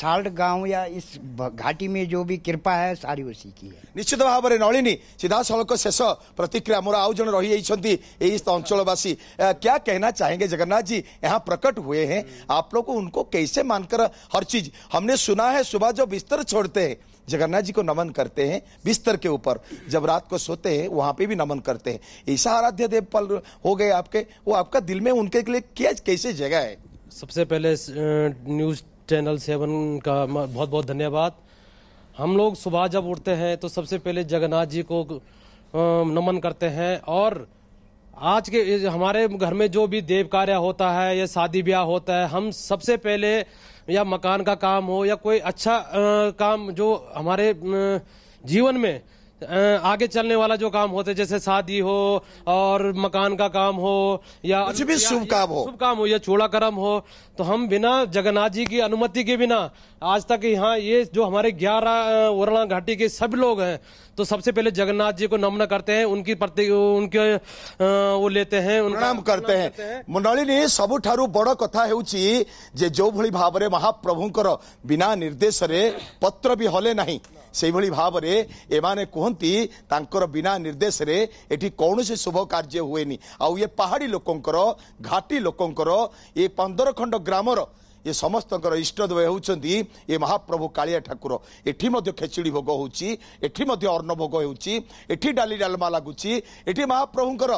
Speaker 4: साल्ट गांव या इस घाटी में जो भी कृपा है सारी उसी की है
Speaker 2: निश्चित भाव में नलिनी साल शेष प्रतिक्रिया मोर आउ जन रही जाइए अंचलवासी क्या कहना चाहेंगे जगन्नाथ जी यहाँ प्रकट हुए हैं आप लोग उनको कैसे मानकर हर चीज हमने सुना है सुबह जो बिस्तर छोड़ते हैं जगन्नाथ जी को नमन करते हैं बिस्तर के ऊपर जब रात को सोते हैं वहां पे भी नमन करते हैं ऐसा आराध्य देव पल हो गए आपके वो आपका दिल में उनके लिए क्या कैसे जगह है
Speaker 5: सबसे पहले न्यूज चैनल सेवन का बहुत बहुत धन्यवाद हम लोग सुबह जब उठते हैं तो सबसे पहले जगन्नाथ जी को नमन करते हैं और आज के हमारे घर में जो भी देव कार्य होता है या शादी ब्याह होता है हम सबसे पहले या मकान का काम हो या कोई अच्छा आ, काम जो हमारे आ, जीवन में आगे चलने वाला जो काम होते जैसे शादी हो और मकान का काम हो या कुछ भी शुभ काम हो शुभ काम हो या चूड़ा कर्म हो तो हम बिना जगन्नाथ जी की अनुमति के बिना आज तक यहाँ ये जो हमारे ग्यारह वरणा घाटी के सब लोग हैं तो सबसे पहले जगन्नाथ जी को नमन करते हैं उनकी प्रति उनके वो लेते हैं प्रणाम करते हैं मंडलिनी सबुठारु बड़
Speaker 2: कथा हो जे जो भाव महाप्रभु बिना निर्देश रे पत्र भी हले नहीं সেইভাবে ভাবে এমানে কুহতি তাঁকর বিনা নির্দেশে এটি কৌশি শুভ কার্য হুয়ে আউ এ পাহাড়ি লোকর ঘাটি লোকর এ পনেরো খণ্ড গ্রামর ଏ ସମସ୍ତଙ୍କର ଇଷ୍ଟଦ୍ୱୟ ହେଉଛନ୍ତି ଏ ମହାପ୍ରଭୁ କାଳିଆ ଠାକୁର ଏଠି ମଧ୍ୟ ଖେଚୁଡ଼ି ଭୋଗ ହେଉଛି ଏଠି ମଧ୍ୟ ଅର୍ଣ୍ଣ ଭୋଗ ହେଉଛି ଏଠି ଡାଲି ଡାଲମା ଲାଗୁଛି ଏଠି ମହାପ୍ରଭୁଙ୍କର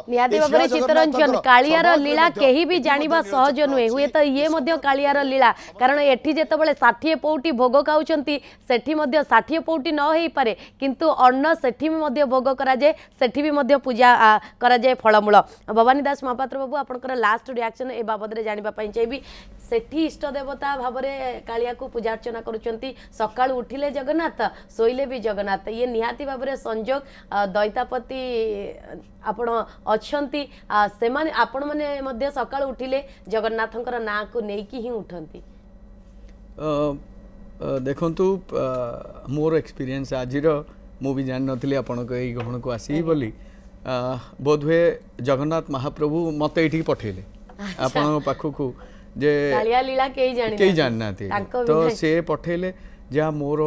Speaker 2: ଚିତ୍ତରଞ୍ଜନ କାଳିଆର ଲୀଳା
Speaker 1: କେହି ବି ଜାଣିବା ସହଜ ନୁହେଁ ହୁଏତ ଇଏ ମଧ୍ୟ କାଳିଆର ଲୀଳା କାରଣ ଏଠି ଯେତେବେଳେ ଷାଠିଏ ପଉଟି ଭୋଗ ଖାଉଛନ୍ତି ସେଠି ମଧ୍ୟ ଷାଠିଏ ପଉଟି ନ ହେଇପାରେ କିନ୍ତୁ ଅର୍ଣ୍ଣ ସେଠି ବି ମଧ୍ୟ ଭୋଗ କରାଯାଏ ସେଠି ବି ମଧ୍ୟ ପୂଜା କରାଯାଏ ଫଳମୂଳ ଭବାନୀ ଦାସ ମହାପାତ୍ର ବାବୁ ଆପଣଙ୍କର ଲାଷ୍ଟ ରିଆକ୍ସନ୍ ଏ ବାବଦରେ ଜାଣିବା ପାଇଁ ଚାହିଁବି ସେଠି ଇଷ୍ଟ ଦେବତା ଭାବରେ କାଳିଆକୁ ପୂଜାର୍ଚ୍ଚନା କରୁଛନ୍ତି ସକାଳୁ ଉଠିଲେ ଜଗନ୍ନାଥ ଶୋଇଲେ ବି ଜଗନ୍ନାଥ ଇଏ ନିହାତି ଭାବରେ ସଂଯୋଗ ଦୈତାପତି ଆପଣ ଅଛନ୍ତି ସେମାନେ ଆପଣମାନେ ମଧ୍ୟ ସକାଳୁ ଉଠିଲେ ଜଗନ୍ନାଥଙ୍କର ନାଁକୁ ନେଇକି ହିଁ ଉଠନ୍ତି
Speaker 3: ଦେଖନ୍ତୁ ମୋର ଏକ୍ସପିରିଏନ୍ସ ଆଜିର ମୁଁ ବି ଜାଣିନଥିଲି ଆପଣଙ୍କ ଏଇ ଗହଣକୁ ଆସିବି ବୋଲି ବୋଧହୁଏ ଜଗନ୍ନାଥ ମହାପ୍ରଭୁ ମୋତେ ଏଇଠିକି ପଠାଇଲେ ଆପଣଙ୍କ ପାଖକୁ जे कालिया
Speaker 1: लीला केही जानना केही
Speaker 3: जानना थे तो से पठेले जा मोर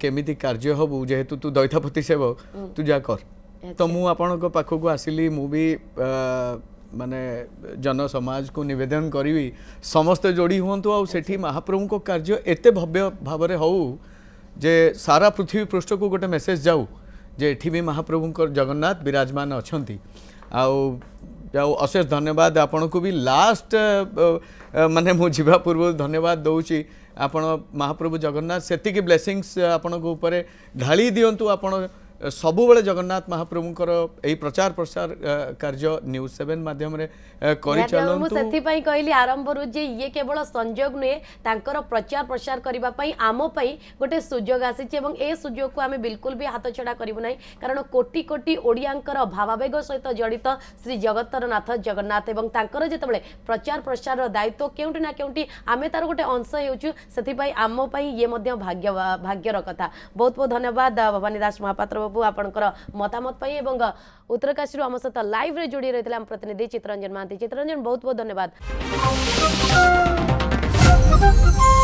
Speaker 3: केमिति कार्य होबु जेहेतु तू दैथापति सेव तू जा कर तो मु आपन को पाखु को आसीली मु भी माने जन समाज को निवेदन करी समस्त जोड़ी हूँ तो आउ सेठी महाप्रभु को कार्य एत भव्य भाव हो जे सारा पृथ्वी पृष्ठ को गोटे मेसेज जाऊ जे एटी भी महाप्रभुं जगन्नाथ विराजमान अच्छा आउ अशेष धन्यवाद आपण को भी लास्ट मानने जावा पूर्व धन्यवाद दौची आप महाप्रभु जगन्नाथ से ब्लेसींगस आपण ढाई दिंतु आप ସବୁବେଳେ ଜଗନ୍ନାଥ ମହାପ୍ରଭୁଙ୍କର ଏଇ ପ୍ରଚାର ପ୍ରସାର କାର୍ଯ୍ୟ ନ୍ୟୁଜ ସେଭେନ ମାଧ୍ୟମରେ କରିଚାଲନ୍ତୁ ମୁଁ
Speaker 1: ସେଥିପାଇଁ କହିଲି ଆରମ୍ଭରୁ ଯେ ଇଏ କେବଳ ସଂଯୋଗ ନୁହେଁ ତାଙ୍କର ପ୍ରଚାର ପ୍ରସାର କରିବା ପାଇଁ ଆମ ପାଇଁ ଗୋଟେ ସୁଯୋଗ ଆସିଛି ଏବଂ ଏ ସୁଯୋଗକୁ ଆମେ ବିଲକୁଲ ବି ହାତଛଡ଼ା କରିବୁ ନାହିଁ କାରଣ କୋଟି କୋଟି ଓଡ଼ିଆଙ୍କର ଭାବାବେଗ ସହିତ ଜଡ଼ିତ ଶ୍ରୀ ଜଗତର ନାଥ ଜଗନ୍ନାଥ ଏବଂ ତାଙ୍କର ଯେତେବେଳେ ପ୍ରଚାର ପ୍ରସାରର ଦାୟିତ୍ୱ କେଉଁଠି ନା କେଉଁଠି ଆମେ ତାର ଗୋଟେ ଅଂଶ ହେଉଛୁ ସେଥିପାଇଁ ଆମ ପାଇଁ ଇଏ ମଧ୍ୟ ଭାଗ୍ୟ ଭାଗ୍ୟର କଥା ବହୁତ ବହୁତ ଧନ୍ୟବାଦ ଭବାନୀ ଦାସ ମହାପାତ୍ର বাবু আপনার মতামত পাই এবং উত্তরকাশী আম সহ লাইভ্রে যোড়ি রয়েছে আম প্রতিনিধি চিত্তরঞ্জন মহান্তি চিত্তরঞ্জন বহুত বহুত ধন্যবাদ